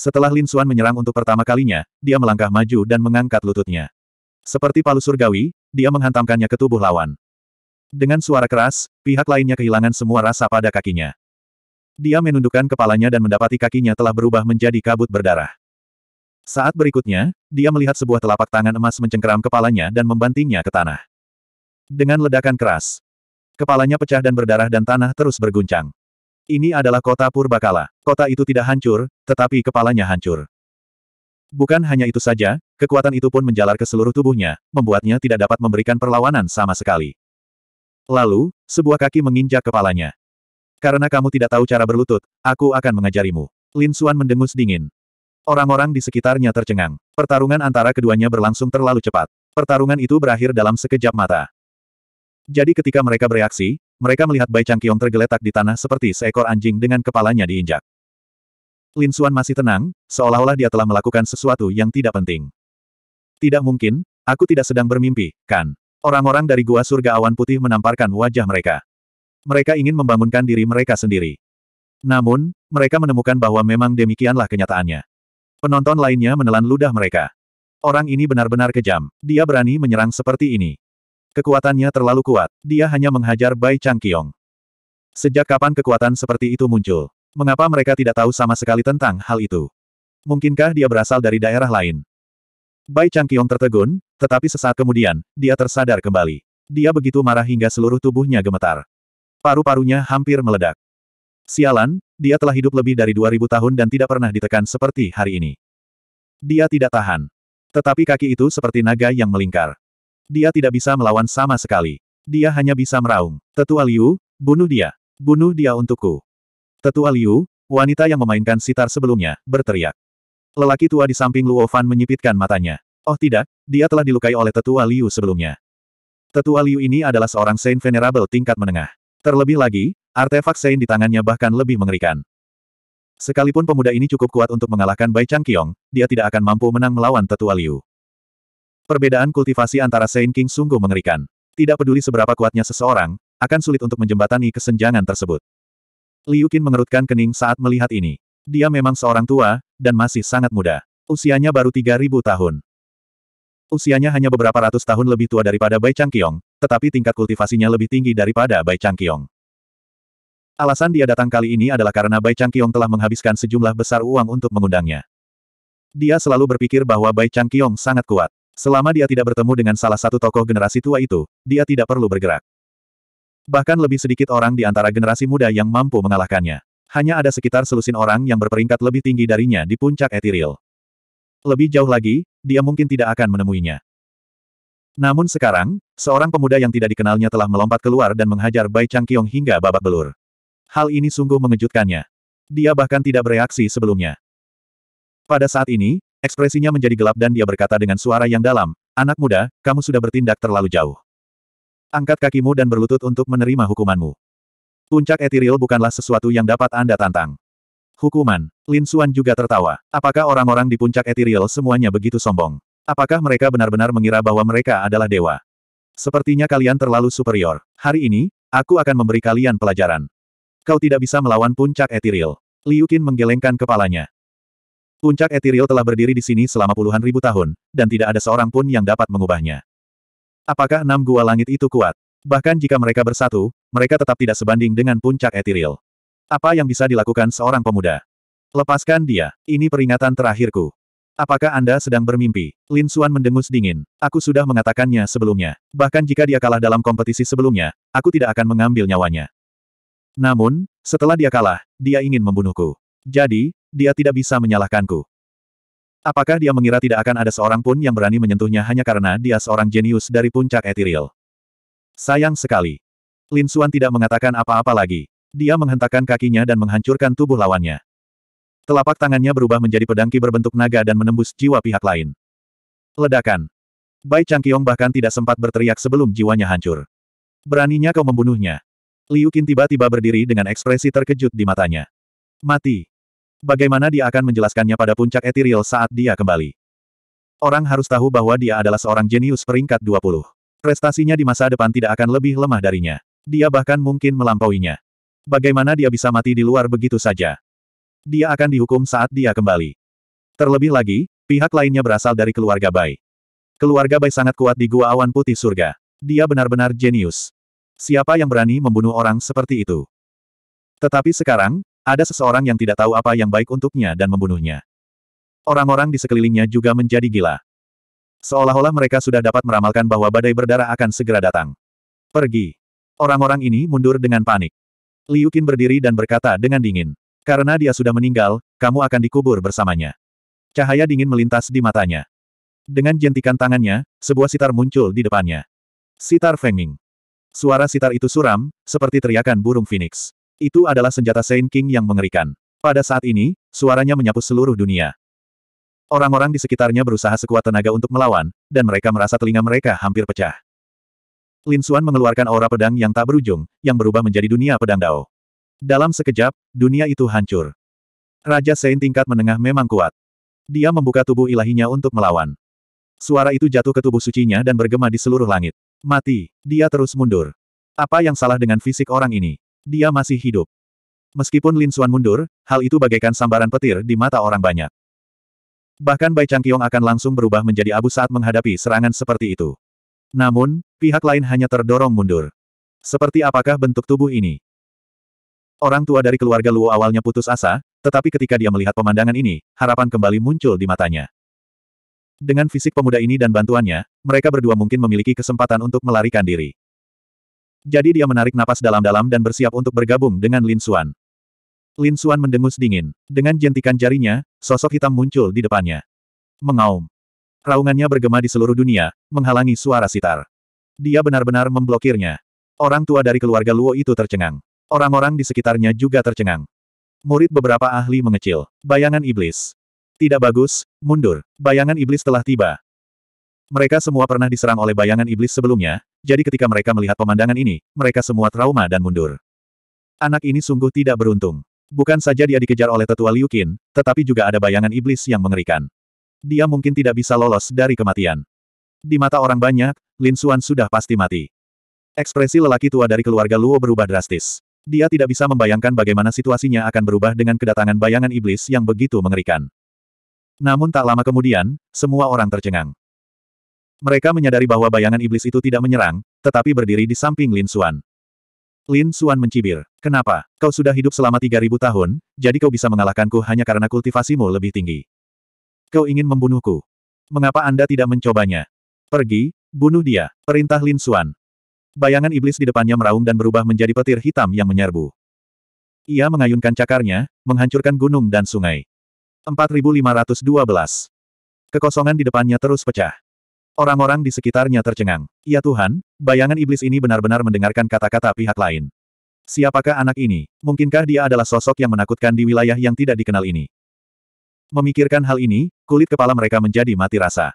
Setelah Lin Xuan menyerang untuk pertama kalinya, dia melangkah maju dan mengangkat lututnya. Seperti palu surgawi, dia menghantamkannya ke tubuh lawan. Dengan suara keras, pihak lainnya kehilangan semua rasa pada kakinya. Dia menundukkan kepalanya dan mendapati kakinya telah berubah menjadi kabut berdarah. Saat berikutnya, dia melihat sebuah telapak tangan emas mencengkeram kepalanya dan membantingnya ke tanah. Dengan ledakan keras, kepalanya pecah dan berdarah dan tanah terus berguncang. Ini adalah kota Purbakala. Kota itu tidak hancur, tetapi kepalanya hancur. Bukan hanya itu saja, kekuatan itu pun menjalar ke seluruh tubuhnya, membuatnya tidak dapat memberikan perlawanan sama sekali. Lalu, sebuah kaki menginjak kepalanya. Karena kamu tidak tahu cara berlutut, aku akan mengajarimu. Lin Suan mendengus dingin. Orang-orang di sekitarnya tercengang. Pertarungan antara keduanya berlangsung terlalu cepat. Pertarungan itu berakhir dalam sekejap mata. Jadi ketika mereka bereaksi, mereka melihat Bai Changkyong tergeletak di tanah seperti seekor anjing dengan kepalanya diinjak. Lin Xuan masih tenang, seolah-olah dia telah melakukan sesuatu yang tidak penting. Tidak mungkin, aku tidak sedang bermimpi, kan? Orang-orang dari Gua Surga Awan Putih menamparkan wajah mereka. Mereka ingin membangunkan diri mereka sendiri. Namun, mereka menemukan bahwa memang demikianlah kenyataannya. Penonton lainnya menelan ludah mereka. Orang ini benar-benar kejam. Dia berani menyerang seperti ini. Kekuatannya terlalu kuat, dia hanya menghajar Bai Changkyong. Sejak kapan kekuatan seperti itu muncul? Mengapa mereka tidak tahu sama sekali tentang hal itu? Mungkinkah dia berasal dari daerah lain? Bai Changkyong tertegun, tetapi sesaat kemudian, dia tersadar kembali. Dia begitu marah hingga seluruh tubuhnya gemetar. Paru-parunya hampir meledak. Sialan, dia telah hidup lebih dari 2000 tahun dan tidak pernah ditekan seperti hari ini. Dia tidak tahan. Tetapi kaki itu seperti naga yang melingkar. Dia tidak bisa melawan sama sekali. Dia hanya bisa meraung. Tetua Liu, bunuh dia. Bunuh dia untukku. Tetua Liu, wanita yang memainkan sitar sebelumnya, berteriak. Lelaki tua di samping Luo Fan menyipitkan matanya. Oh tidak, dia telah dilukai oleh tetua Liu sebelumnya. Tetua Liu ini adalah seorang Saint Venerable tingkat menengah. Terlebih lagi, artefak Saint di tangannya bahkan lebih mengerikan. Sekalipun pemuda ini cukup kuat untuk mengalahkan Bai Chang Kiong, dia tidak akan mampu menang melawan Tetua Liu. Perbedaan kultivasi antara Saint King sungguh mengerikan. Tidak peduli seberapa kuatnya seseorang, akan sulit untuk menjembatani kesenjangan tersebut. Liu Qin mengerutkan kening saat melihat ini. Dia memang seorang tua, dan masih sangat muda. Usianya baru 3.000 tahun. Usianya hanya beberapa ratus tahun lebih tua daripada Bai Changqiong, tetapi tingkat kultivasinya lebih tinggi daripada Bai Changqiong. Alasan dia datang kali ini adalah karena Bai Changqiong telah menghabiskan sejumlah besar uang untuk mengundangnya. Dia selalu berpikir bahwa Bai Changqiong sangat kuat. Selama dia tidak bertemu dengan salah satu tokoh generasi tua itu, dia tidak perlu bergerak. Bahkan lebih sedikit orang di antara generasi muda yang mampu mengalahkannya. Hanya ada sekitar selusin orang yang berperingkat lebih tinggi darinya di puncak Etiril. Lebih jauh lagi, dia mungkin tidak akan menemuinya. Namun sekarang, seorang pemuda yang tidak dikenalnya telah melompat keluar dan menghajar Bai Changqiong hingga babak belur. Hal ini sungguh mengejutkannya. Dia bahkan tidak bereaksi sebelumnya. Pada saat ini, Ekspresinya menjadi gelap dan dia berkata dengan suara yang dalam, Anak muda, kamu sudah bertindak terlalu jauh. Angkat kakimu dan berlutut untuk menerima hukumanmu. Puncak etiril bukanlah sesuatu yang dapat Anda tantang. Hukuman. Lin Suan juga tertawa. Apakah orang-orang di puncak etiril semuanya begitu sombong? Apakah mereka benar-benar mengira bahwa mereka adalah dewa? Sepertinya kalian terlalu superior. Hari ini, aku akan memberi kalian pelajaran. Kau tidak bisa melawan puncak etiril. Liu Qin menggelengkan kepalanya. Puncak Ethereal telah berdiri di sini selama puluhan ribu tahun, dan tidak ada seorang pun yang dapat mengubahnya. Apakah enam gua langit itu kuat? Bahkan jika mereka bersatu, mereka tetap tidak sebanding dengan puncak Ethereal. Apa yang bisa dilakukan seorang pemuda? Lepaskan dia. Ini peringatan terakhirku. Apakah Anda sedang bermimpi? Lin Suan mendengus dingin. Aku sudah mengatakannya sebelumnya. Bahkan jika dia kalah dalam kompetisi sebelumnya, aku tidak akan mengambil nyawanya. Namun, setelah dia kalah, dia ingin membunuhku. Jadi, dia tidak bisa menyalahkanku. Apakah dia mengira tidak akan ada seorang pun yang berani menyentuhnya hanya karena dia seorang jenius dari puncak etiril? Sayang sekali. Lin Suan tidak mengatakan apa-apa lagi. Dia menghentakkan kakinya dan menghancurkan tubuh lawannya. Telapak tangannya berubah menjadi pedangki berbentuk naga dan menembus jiwa pihak lain. Ledakan. Bai Changqiong bahkan tidak sempat berteriak sebelum jiwanya hancur. Beraninya kau membunuhnya. Liu Qin tiba-tiba berdiri dengan ekspresi terkejut di matanya. Mati. Bagaimana dia akan menjelaskannya pada puncak etiril saat dia kembali? Orang harus tahu bahwa dia adalah seorang jenius peringkat 20. Prestasinya di masa depan tidak akan lebih lemah darinya. Dia bahkan mungkin melampauinya. Bagaimana dia bisa mati di luar begitu saja? Dia akan dihukum saat dia kembali. Terlebih lagi, pihak lainnya berasal dari keluarga Bai. Keluarga Bai sangat kuat di Gua Awan Putih Surga. Dia benar-benar jenius. Siapa yang berani membunuh orang seperti itu? Tetapi sekarang, ada seseorang yang tidak tahu apa yang baik untuknya dan membunuhnya. Orang-orang di sekelilingnya juga menjadi gila. Seolah-olah mereka sudah dapat meramalkan bahwa badai berdarah akan segera datang. Pergi. Orang-orang ini mundur dengan panik. Liu Qin berdiri dan berkata dengan dingin. Karena dia sudah meninggal, kamu akan dikubur bersamanya. Cahaya dingin melintas di matanya. Dengan jentikan tangannya, sebuah sitar muncul di depannya. Sitar Fengming. Suara sitar itu suram, seperti teriakan burung phoenix. Itu adalah senjata Saint King yang mengerikan. Pada saat ini, suaranya menyapu seluruh dunia. Orang-orang di sekitarnya berusaha sekuat tenaga untuk melawan, dan mereka merasa telinga mereka hampir pecah. Lin Xuan mengeluarkan aura pedang yang tak berujung, yang berubah menjadi dunia pedang Dao. Dalam sekejap, dunia itu hancur. Raja Sein tingkat menengah memang kuat. Dia membuka tubuh ilahinya untuk melawan. Suara itu jatuh ke tubuh sucinya dan bergema di seluruh langit. Mati, dia terus mundur. Apa yang salah dengan fisik orang ini? Dia masih hidup. Meskipun Lin Xuan mundur, hal itu bagaikan sambaran petir di mata orang banyak. Bahkan Bai Changqiong akan langsung berubah menjadi abu saat menghadapi serangan seperti itu. Namun, pihak lain hanya terdorong mundur. Seperti apakah bentuk tubuh ini? Orang tua dari keluarga Luo awalnya putus asa, tetapi ketika dia melihat pemandangan ini, harapan kembali muncul di matanya. Dengan fisik pemuda ini dan bantuannya, mereka berdua mungkin memiliki kesempatan untuk melarikan diri. Jadi dia menarik napas dalam-dalam dan bersiap untuk bergabung dengan Lin Xuan. Lin Xuan mendengus dingin. Dengan jentikan jarinya, sosok hitam muncul di depannya. Mengaum. Raungannya bergema di seluruh dunia, menghalangi suara sitar. Dia benar-benar memblokirnya. Orang tua dari keluarga Luo itu tercengang. Orang-orang di sekitarnya juga tercengang. Murid beberapa ahli mengecil. Bayangan iblis. Tidak bagus, mundur. Bayangan iblis telah tiba. Mereka semua pernah diserang oleh bayangan iblis sebelumnya, jadi ketika mereka melihat pemandangan ini, mereka semua trauma dan mundur. Anak ini sungguh tidak beruntung. Bukan saja dia dikejar oleh tetua Liu Qin, tetapi juga ada bayangan iblis yang mengerikan. Dia mungkin tidak bisa lolos dari kematian. Di mata orang banyak, Lin Xuan sudah pasti mati. Ekspresi lelaki tua dari keluarga Luo berubah drastis. Dia tidak bisa membayangkan bagaimana situasinya akan berubah dengan kedatangan bayangan iblis yang begitu mengerikan. Namun tak lama kemudian, semua orang tercengang. Mereka menyadari bahwa bayangan iblis itu tidak menyerang, tetapi berdiri di samping Lin Xuan. Lin Xuan mencibir. Kenapa? Kau sudah hidup selama 3000 tahun, jadi kau bisa mengalahkanku hanya karena kultivasimu lebih tinggi. Kau ingin membunuhku. Mengapa Anda tidak mencobanya? Pergi, bunuh dia, perintah Lin Xuan. Bayangan iblis di depannya meraung dan berubah menjadi petir hitam yang menyerbu. Ia mengayunkan cakarnya, menghancurkan gunung dan sungai. 4512. Kekosongan di depannya terus pecah. Orang-orang di sekitarnya tercengang. Ya Tuhan, bayangan iblis ini benar-benar mendengarkan kata-kata pihak lain. Siapakah anak ini? Mungkinkah dia adalah sosok yang menakutkan di wilayah yang tidak dikenal ini? Memikirkan hal ini, kulit kepala mereka menjadi mati rasa.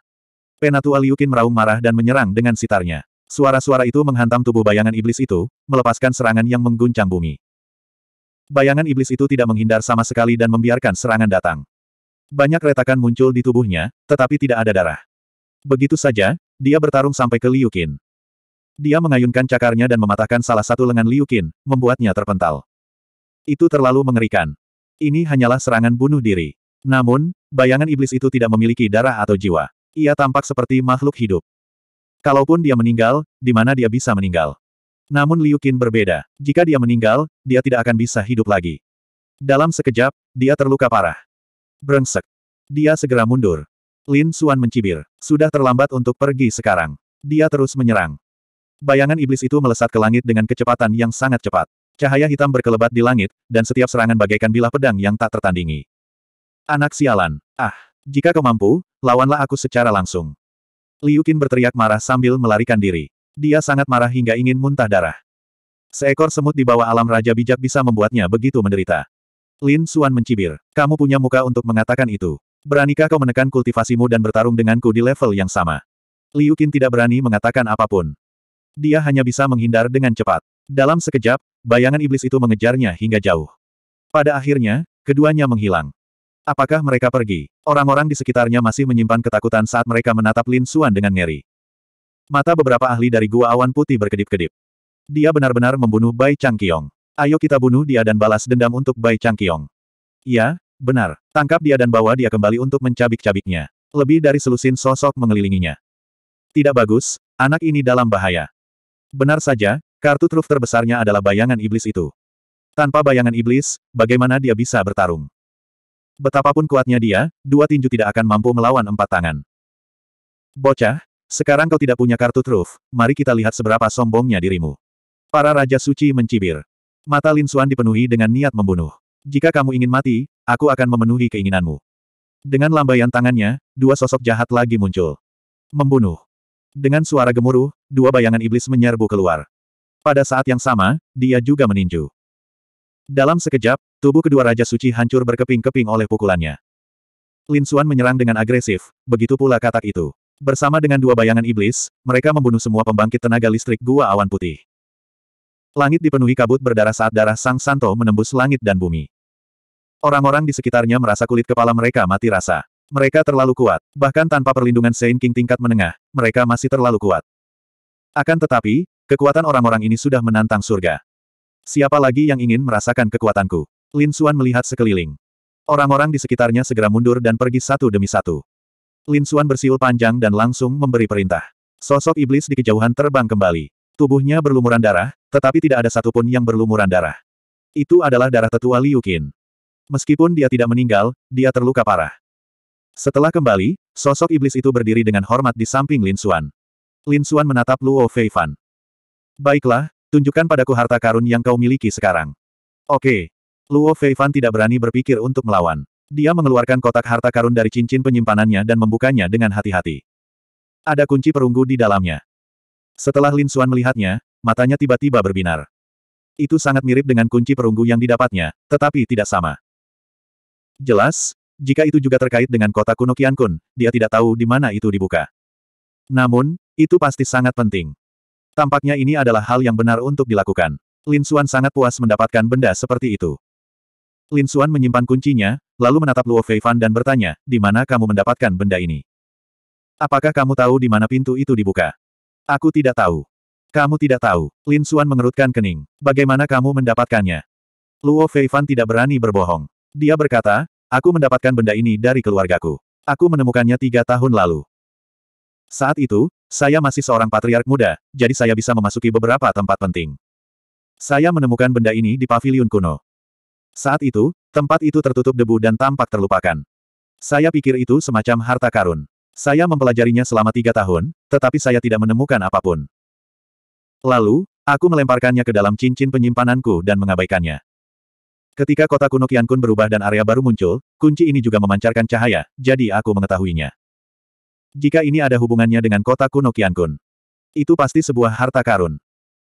Penatua Liukin meraung marah dan menyerang dengan sitarnya. Suara-suara itu menghantam tubuh bayangan iblis itu, melepaskan serangan yang mengguncang bumi. Bayangan iblis itu tidak menghindar sama sekali dan membiarkan serangan datang. Banyak retakan muncul di tubuhnya, tetapi tidak ada darah. Begitu saja, dia bertarung sampai ke Liu Qin. Dia mengayunkan cakarnya dan mematahkan salah satu lengan Liu Qin, membuatnya terpental. Itu terlalu mengerikan. Ini hanyalah serangan bunuh diri. Namun, bayangan iblis itu tidak memiliki darah atau jiwa. Ia tampak seperti makhluk hidup. Kalaupun dia meninggal, di mana dia bisa meninggal? Namun Liu Qin berbeda. Jika dia meninggal, dia tidak akan bisa hidup lagi. Dalam sekejap, dia terluka parah. Brengsek. Dia segera mundur. Lin Suan mencibir. Sudah terlambat untuk pergi sekarang. Dia terus menyerang. Bayangan iblis itu melesat ke langit dengan kecepatan yang sangat cepat. Cahaya hitam berkelebat di langit, dan setiap serangan bagaikan bilah pedang yang tak tertandingi. Anak sialan. Ah, jika kau mampu, lawanlah aku secara langsung. Liu Qin berteriak marah sambil melarikan diri. Dia sangat marah hingga ingin muntah darah. Seekor semut di bawah alam Raja Bijak bisa membuatnya begitu menderita. Lin Suan mencibir. Kamu punya muka untuk mengatakan itu. Beranikah kau menekan kultivasimu dan bertarung denganku di level yang sama? Liu Qin tidak berani mengatakan apapun. Dia hanya bisa menghindar dengan cepat. Dalam sekejap, bayangan iblis itu mengejarnya hingga jauh. Pada akhirnya, keduanya menghilang. Apakah mereka pergi? Orang-orang di sekitarnya masih menyimpan ketakutan saat mereka menatap Lin Suan dengan ngeri. Mata beberapa ahli dari Gua Awan Putih berkedip-kedip. Dia benar-benar membunuh Bai Changqiong. Ayo kita bunuh dia dan balas dendam untuk Bai Changqiong. Ya, Benar, tangkap dia dan bawa dia kembali untuk mencabik-cabiknya. Lebih dari selusin sosok mengelilinginya. Tidak bagus, anak ini dalam bahaya. Benar saja, kartu truf terbesarnya adalah bayangan iblis itu. Tanpa bayangan iblis, bagaimana dia bisa bertarung? Betapapun kuatnya dia, dua tinju tidak akan mampu melawan empat tangan. Bocah, sekarang kau tidak punya kartu truf, mari kita lihat seberapa sombongnya dirimu. Para Raja Suci mencibir. Mata Lin Xuan dipenuhi dengan niat membunuh. Jika kamu ingin mati, Aku akan memenuhi keinginanmu. Dengan lambaian tangannya, dua sosok jahat lagi muncul. Membunuh. Dengan suara gemuruh, dua bayangan iblis menyerbu keluar. Pada saat yang sama, dia juga meninju. Dalam sekejap, tubuh kedua Raja Suci hancur berkeping-keping oleh pukulannya. Lin Xuan menyerang dengan agresif, begitu pula katak itu. Bersama dengan dua bayangan iblis, mereka membunuh semua pembangkit tenaga listrik gua awan putih. Langit dipenuhi kabut berdarah saat darah Sang Santo menembus langit dan bumi. Orang-orang di sekitarnya merasa kulit kepala mereka mati rasa. Mereka terlalu kuat. Bahkan tanpa perlindungan Saint King tingkat menengah, mereka masih terlalu kuat. Akan tetapi, kekuatan orang-orang ini sudah menantang surga. Siapa lagi yang ingin merasakan kekuatanku? Lin Xuan melihat sekeliling. Orang-orang di sekitarnya segera mundur dan pergi satu demi satu. Lin Xuan bersiul panjang dan langsung memberi perintah. Sosok iblis di kejauhan terbang kembali. Tubuhnya berlumuran darah, tetapi tidak ada satupun yang berlumuran darah. Itu adalah darah tetua Liu Qin. Meskipun dia tidak meninggal, dia terluka parah. Setelah kembali, sosok iblis itu berdiri dengan hormat di samping Lin Xuan. Lin Xuan menatap Luo Feifan. Baiklah, tunjukkan padaku harta karun yang kau miliki sekarang. Oke. Luo Feifan tidak berani berpikir untuk melawan. Dia mengeluarkan kotak harta karun dari cincin penyimpanannya dan membukanya dengan hati-hati. Ada kunci perunggu di dalamnya. Setelah Lin Xuan melihatnya, matanya tiba-tiba berbinar. Itu sangat mirip dengan kunci perunggu yang didapatnya, tetapi tidak sama. Jelas, jika itu juga terkait dengan kota kuno Kiankun, dia tidak tahu di mana itu dibuka. Namun, itu pasti sangat penting. Tampaknya ini adalah hal yang benar untuk dilakukan. Lin Xuan sangat puas mendapatkan benda seperti itu. Lin Xuan menyimpan kuncinya, lalu menatap Luo Fei Fan dan bertanya, di mana kamu mendapatkan benda ini? Apakah kamu tahu di mana pintu itu dibuka? Aku tidak tahu. Kamu tidak tahu. Lin Xuan mengerutkan kening. Bagaimana kamu mendapatkannya? Luo Fei Fan tidak berani berbohong. Dia berkata, aku mendapatkan benda ini dari keluargaku. Aku menemukannya tiga tahun lalu. Saat itu, saya masih seorang patriark muda, jadi saya bisa memasuki beberapa tempat penting. Saya menemukan benda ini di paviliun kuno. Saat itu, tempat itu tertutup debu dan tampak terlupakan. Saya pikir itu semacam harta karun. Saya mempelajarinya selama tiga tahun, tetapi saya tidak menemukan apapun. Lalu, aku melemparkannya ke dalam cincin penyimpananku dan mengabaikannya. Ketika kota kuno Kian Kun berubah dan area baru muncul, kunci ini juga memancarkan cahaya, jadi aku mengetahuinya. Jika ini ada hubungannya dengan kota kuno Kian Kun, itu pasti sebuah harta karun.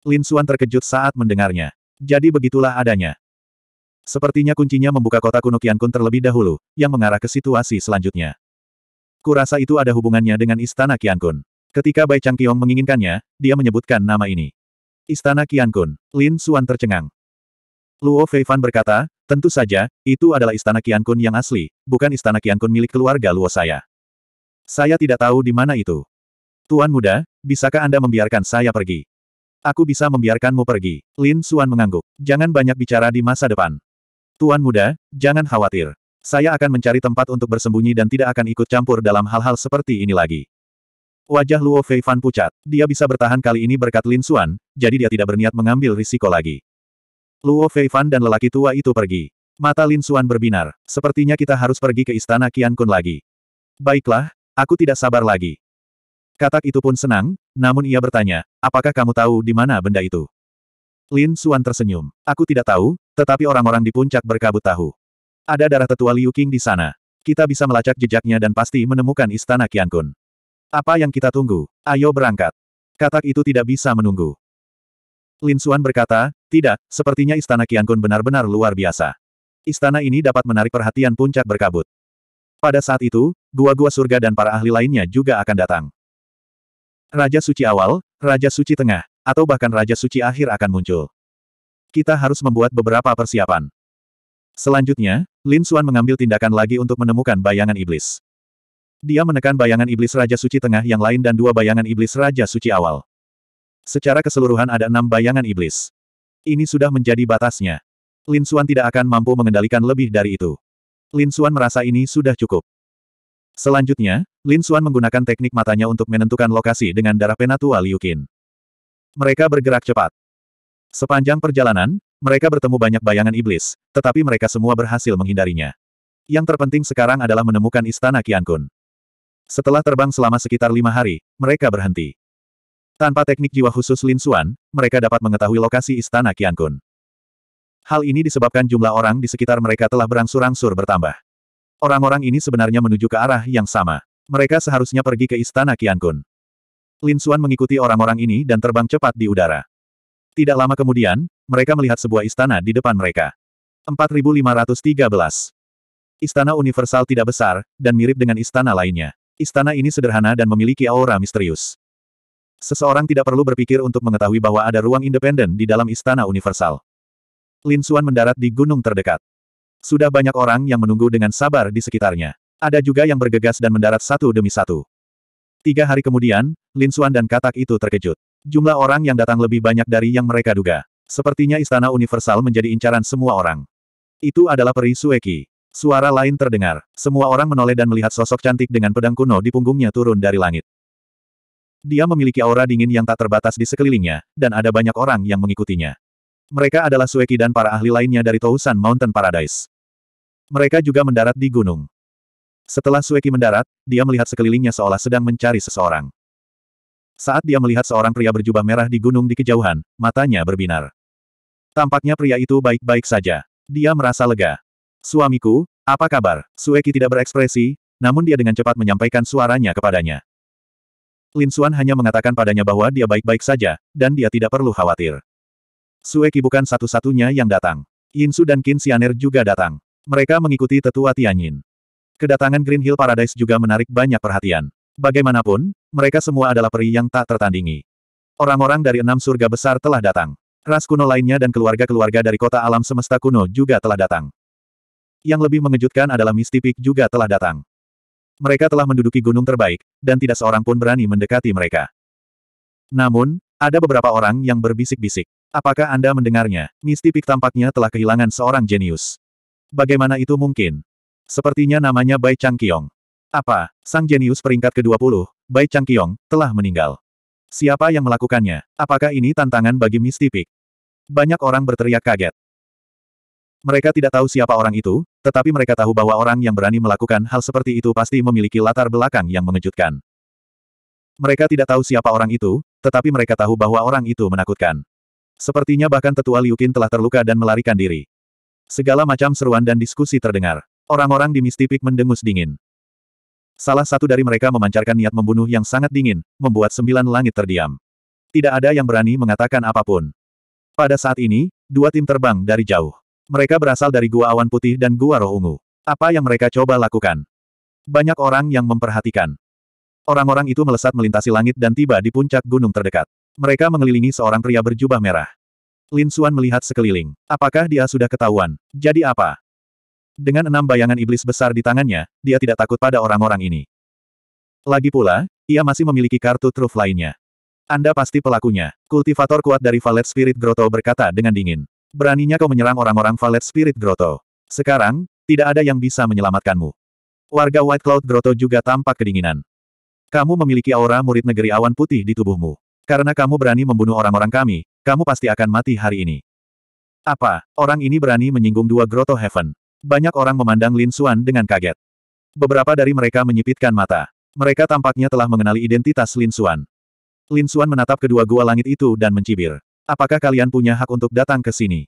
Lin Suan terkejut saat mendengarnya. Jadi begitulah adanya. Sepertinya kuncinya membuka kota kuno Kian Kun terlebih dahulu, yang mengarah ke situasi selanjutnya. Kurasa itu ada hubungannya dengan Istana Kian Kun. Ketika Bai Changqiong menginginkannya, dia menyebutkan nama ini. Istana Kian Kun. Lin Suan tercengang. Luo Feifan berkata, tentu saja, itu adalah istana Kun yang asli, bukan istana Kun milik keluarga Luo saya. Saya tidak tahu di mana itu. Tuan muda, bisakah Anda membiarkan saya pergi? Aku bisa membiarkanmu pergi. Lin Suan mengangguk. Jangan banyak bicara di masa depan. Tuan muda, jangan khawatir. Saya akan mencari tempat untuk bersembunyi dan tidak akan ikut campur dalam hal-hal seperti ini lagi. Wajah Luo Feifan pucat. Dia bisa bertahan kali ini berkat Lin Suan, jadi dia tidak berniat mengambil risiko lagi. Luo Feifan dan lelaki tua itu pergi. Mata Lin Xuan berbinar. Sepertinya kita harus pergi ke istana Qian Kun lagi. Baiklah, aku tidak sabar lagi. Katak itu pun senang, namun ia bertanya, apakah kamu tahu di mana benda itu? Lin Xuan tersenyum. Aku tidak tahu, tetapi orang-orang di puncak berkabut tahu. Ada darah tetua Liu Qing di sana. Kita bisa melacak jejaknya dan pasti menemukan istana Qian Kun. Apa yang kita tunggu? Ayo berangkat. Katak itu tidak bisa menunggu. Lin Xuan berkata, tidak, sepertinya istana Qiankun benar-benar luar biasa. Istana ini dapat menarik perhatian puncak berkabut. Pada saat itu, gua-gua surga dan para ahli lainnya juga akan datang. Raja Suci Awal, Raja Suci Tengah, atau bahkan Raja Suci Akhir akan muncul. Kita harus membuat beberapa persiapan. Selanjutnya, Lin Xuan mengambil tindakan lagi untuk menemukan bayangan iblis. Dia menekan bayangan iblis Raja Suci Tengah yang lain dan dua bayangan iblis Raja Suci Awal. Secara keseluruhan ada enam bayangan iblis. Ini sudah menjadi batasnya. Lin Xuan tidak akan mampu mengendalikan lebih dari itu. Lin Xuan merasa ini sudah cukup. Selanjutnya, Lin Xuan menggunakan teknik matanya untuk menentukan lokasi dengan darah penatua Liu Qin. Mereka bergerak cepat. Sepanjang perjalanan, mereka bertemu banyak bayangan iblis, tetapi mereka semua berhasil menghindarinya. Yang terpenting sekarang adalah menemukan istana Qiankun. Setelah terbang selama sekitar lima hari, mereka berhenti. Tanpa teknik jiwa khusus Lin Xuan, mereka dapat mengetahui lokasi istana Qian Kun. Hal ini disebabkan jumlah orang di sekitar mereka telah berangsur-angsur bertambah. Orang-orang ini sebenarnya menuju ke arah yang sama. Mereka seharusnya pergi ke istana Qian Kun. Lin Xuan mengikuti orang-orang ini dan terbang cepat di udara. Tidak lama kemudian, mereka melihat sebuah istana di depan mereka. 4513 Istana universal tidak besar, dan mirip dengan istana lainnya. Istana ini sederhana dan memiliki aura misterius. Seseorang tidak perlu berpikir untuk mengetahui bahwa ada ruang independen di dalam Istana Universal. Lin Suan mendarat di gunung terdekat. Sudah banyak orang yang menunggu dengan sabar di sekitarnya. Ada juga yang bergegas dan mendarat satu demi satu. Tiga hari kemudian, Lin Suan dan katak itu terkejut. Jumlah orang yang datang lebih banyak dari yang mereka duga. Sepertinya Istana Universal menjadi incaran semua orang. Itu adalah peri Sueki. Suara lain terdengar. Semua orang menoleh dan melihat sosok cantik dengan pedang kuno di punggungnya turun dari langit. Dia memiliki aura dingin yang tak terbatas di sekelilingnya, dan ada banyak orang yang mengikutinya. Mereka adalah Sueki dan para ahli lainnya dari Tousan Mountain Paradise. Mereka juga mendarat di gunung. Setelah Sueki mendarat, dia melihat sekelilingnya seolah sedang mencari seseorang. Saat dia melihat seorang pria berjubah merah di gunung di kejauhan, matanya berbinar. Tampaknya pria itu baik-baik saja. Dia merasa lega. Suamiku, apa kabar? Sueki tidak berekspresi, namun dia dengan cepat menyampaikan suaranya kepadanya. Lin Xuan hanya mengatakan padanya bahwa dia baik-baik saja, dan dia tidak perlu khawatir. Sueki bukan satu-satunya yang datang. Yinsu dan Qin Xianer juga datang. Mereka mengikuti tetua Tianyin. Kedatangan Green Hill Paradise juga menarik banyak perhatian. Bagaimanapun, mereka semua adalah peri yang tak tertandingi. Orang-orang dari enam surga besar telah datang. Ras kuno lainnya dan keluarga-keluarga dari kota alam semesta kuno juga telah datang. Yang lebih mengejutkan adalah Misty Peak juga telah datang. Mereka telah menduduki gunung terbaik, dan tidak seorang pun berani mendekati mereka. Namun, ada beberapa orang yang berbisik-bisik. Apakah Anda mendengarnya? Mistipik tampaknya telah kehilangan seorang jenius. Bagaimana itu mungkin? Sepertinya namanya Bai Changqiong. Apa, sang jenius peringkat ke-20, Bai Changqiong, telah meninggal. Siapa yang melakukannya? Apakah ini tantangan bagi Mistipik? Banyak orang berteriak kaget. Mereka tidak tahu siapa orang itu, tetapi mereka tahu bahwa orang yang berani melakukan hal seperti itu pasti memiliki latar belakang yang mengejutkan. Mereka tidak tahu siapa orang itu, tetapi mereka tahu bahwa orang itu menakutkan. Sepertinya bahkan tetua Liukin telah terluka dan melarikan diri. Segala macam seruan dan diskusi terdengar. Orang-orang di Mistipik mendengus dingin. Salah satu dari mereka memancarkan niat membunuh yang sangat dingin, membuat sembilan langit terdiam. Tidak ada yang berani mengatakan apapun. Pada saat ini, dua tim terbang dari jauh. Mereka berasal dari gua awan putih dan gua roh ungu. Apa yang mereka coba lakukan? Banyak orang yang memperhatikan. Orang-orang itu melesat melintasi langit dan tiba di puncak gunung terdekat. Mereka mengelilingi seorang pria berjubah merah. Lin Xuan melihat sekeliling. Apakah dia sudah ketahuan? Jadi apa? Dengan enam bayangan iblis besar di tangannya, dia tidak takut pada orang-orang ini. Lagi pula, ia masih memiliki kartu truf lainnya. Anda pasti pelakunya. Kultivator kuat dari Valet Spirit Grotto berkata dengan dingin. Beraninya kau menyerang orang-orang Valet Spirit Grotto. Sekarang, tidak ada yang bisa menyelamatkanmu. Warga White Cloud Grotto juga tampak kedinginan. Kamu memiliki aura murid negeri awan putih di tubuhmu. Karena kamu berani membunuh orang-orang kami, kamu pasti akan mati hari ini. Apa, orang ini berani menyinggung dua Grotto Heaven? Banyak orang memandang Lin Xuan dengan kaget. Beberapa dari mereka menyipitkan mata. Mereka tampaknya telah mengenali identitas Lin Xuan. Lin Xuan menatap kedua gua langit itu dan mencibir. Apakah kalian punya hak untuk datang ke sini?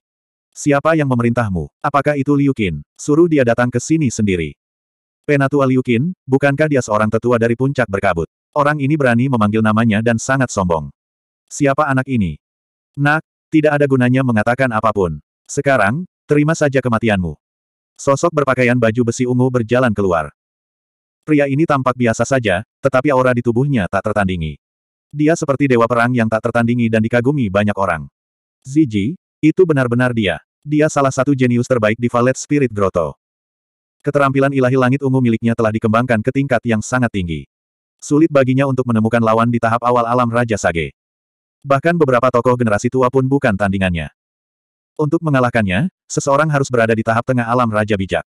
Siapa yang memerintahmu? Apakah itu Liu Qin? Suruh dia datang ke sini sendiri. Penatua Liu Qin, bukankah dia seorang tetua dari puncak berkabut? Orang ini berani memanggil namanya dan sangat sombong. Siapa anak ini? Nak, tidak ada gunanya mengatakan apapun. Sekarang, terima saja kematianmu. Sosok berpakaian baju besi ungu berjalan keluar. Pria ini tampak biasa saja, tetapi aura di tubuhnya tak tertandingi. Dia seperti dewa perang yang tak tertandingi dan dikagumi banyak orang. Ziji, itu benar-benar dia. Dia salah satu jenius terbaik di Valet Spirit Grotto. Keterampilan ilahi langit ungu miliknya telah dikembangkan ke tingkat yang sangat tinggi. Sulit baginya untuk menemukan lawan di tahap awal alam Raja Sage. Bahkan beberapa tokoh generasi tua pun bukan tandingannya. Untuk mengalahkannya, seseorang harus berada di tahap tengah alam Raja Bijak.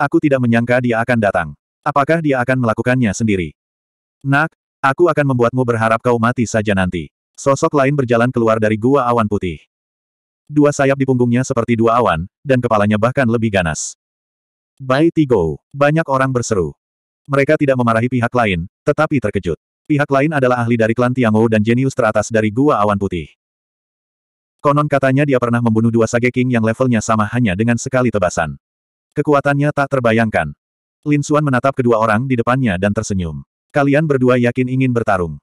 Aku tidak menyangka dia akan datang. Apakah dia akan melakukannya sendiri? Nak, Aku akan membuatmu berharap kau mati saja nanti. Sosok lain berjalan keluar dari gua awan putih. Dua sayap di punggungnya seperti dua awan, dan kepalanya bahkan lebih ganas. Bai Tigo, banyak orang berseru. Mereka tidak memarahi pihak lain, tetapi terkejut. Pihak lain adalah ahli dari klan Tiangou dan jenius teratas dari gua awan putih. Konon katanya dia pernah membunuh dua Sage King yang levelnya sama hanya dengan sekali tebasan. Kekuatannya tak terbayangkan. Lin Xuan menatap kedua orang di depannya dan tersenyum. Kalian berdua yakin ingin bertarung.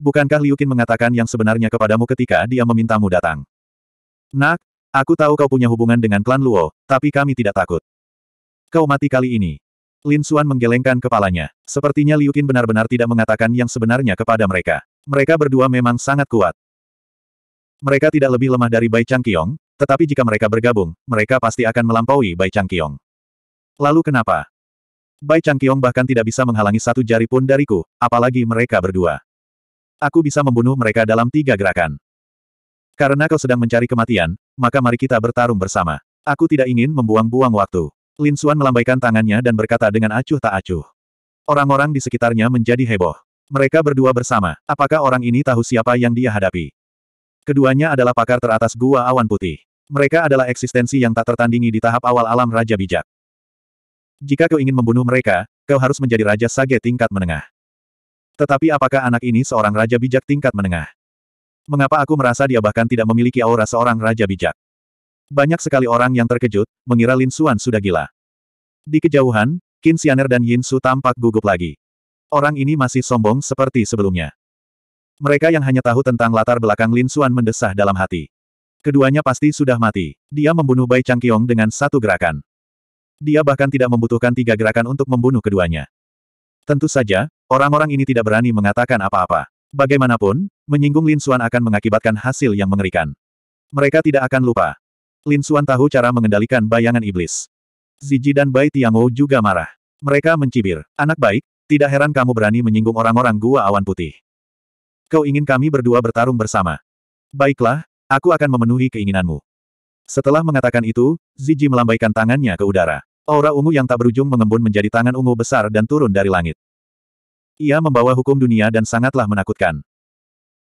Bukankah Liu Qin mengatakan yang sebenarnya kepadamu ketika dia memintamu datang? Nak, aku tahu kau punya hubungan dengan klan Luo, tapi kami tidak takut. Kau mati kali ini. Lin Xuan menggelengkan kepalanya. Sepertinya Liu Qin benar-benar tidak mengatakan yang sebenarnya kepada mereka. Mereka berdua memang sangat kuat. Mereka tidak lebih lemah dari Bai Changqiong, tetapi jika mereka bergabung, mereka pasti akan melampaui Bai Changqiong. Lalu kenapa? Bai Changqiong bahkan tidak bisa menghalangi satu jari pun dariku, apalagi mereka berdua. Aku bisa membunuh mereka dalam tiga gerakan. Karena kau sedang mencari kematian, maka mari kita bertarung bersama. Aku tidak ingin membuang-buang waktu. Lin Xuan melambaikan tangannya dan berkata dengan acuh tak acuh. Orang-orang di sekitarnya menjadi heboh. Mereka berdua bersama. Apakah orang ini tahu siapa yang dia hadapi? Keduanya adalah pakar teratas gua awan putih. Mereka adalah eksistensi yang tak tertandingi di tahap awal alam Raja Bijak. Jika kau ingin membunuh mereka, kau harus menjadi Raja Sage tingkat menengah. Tetapi apakah anak ini seorang Raja Bijak tingkat menengah? Mengapa aku merasa dia bahkan tidak memiliki aura seorang Raja Bijak? Banyak sekali orang yang terkejut, mengira Lin Suan sudah gila. Di kejauhan, Qin Xianer dan Yin Su tampak gugup lagi. Orang ini masih sombong seperti sebelumnya. Mereka yang hanya tahu tentang latar belakang Lin Suan mendesah dalam hati. Keduanya pasti sudah mati. Dia membunuh Bai Chang Changqiong dengan satu gerakan. Dia bahkan tidak membutuhkan tiga gerakan untuk membunuh keduanya. Tentu saja, orang-orang ini tidak berani mengatakan apa-apa. Bagaimanapun, menyinggung Lin Xuan akan mengakibatkan hasil yang mengerikan. Mereka tidak akan lupa. Lin Xuan tahu cara mengendalikan bayangan iblis. Ziji dan Bai Tiangou juga marah. Mereka mencibir. Anak baik, tidak heran kamu berani menyinggung orang-orang gua awan putih. Kau ingin kami berdua bertarung bersama. Baiklah, aku akan memenuhi keinginanmu. Setelah mengatakan itu, Ziji melambaikan tangannya ke udara. Aura ungu yang tak berujung mengembun menjadi tangan ungu besar dan turun dari langit. Ia membawa hukum dunia dan sangatlah menakutkan.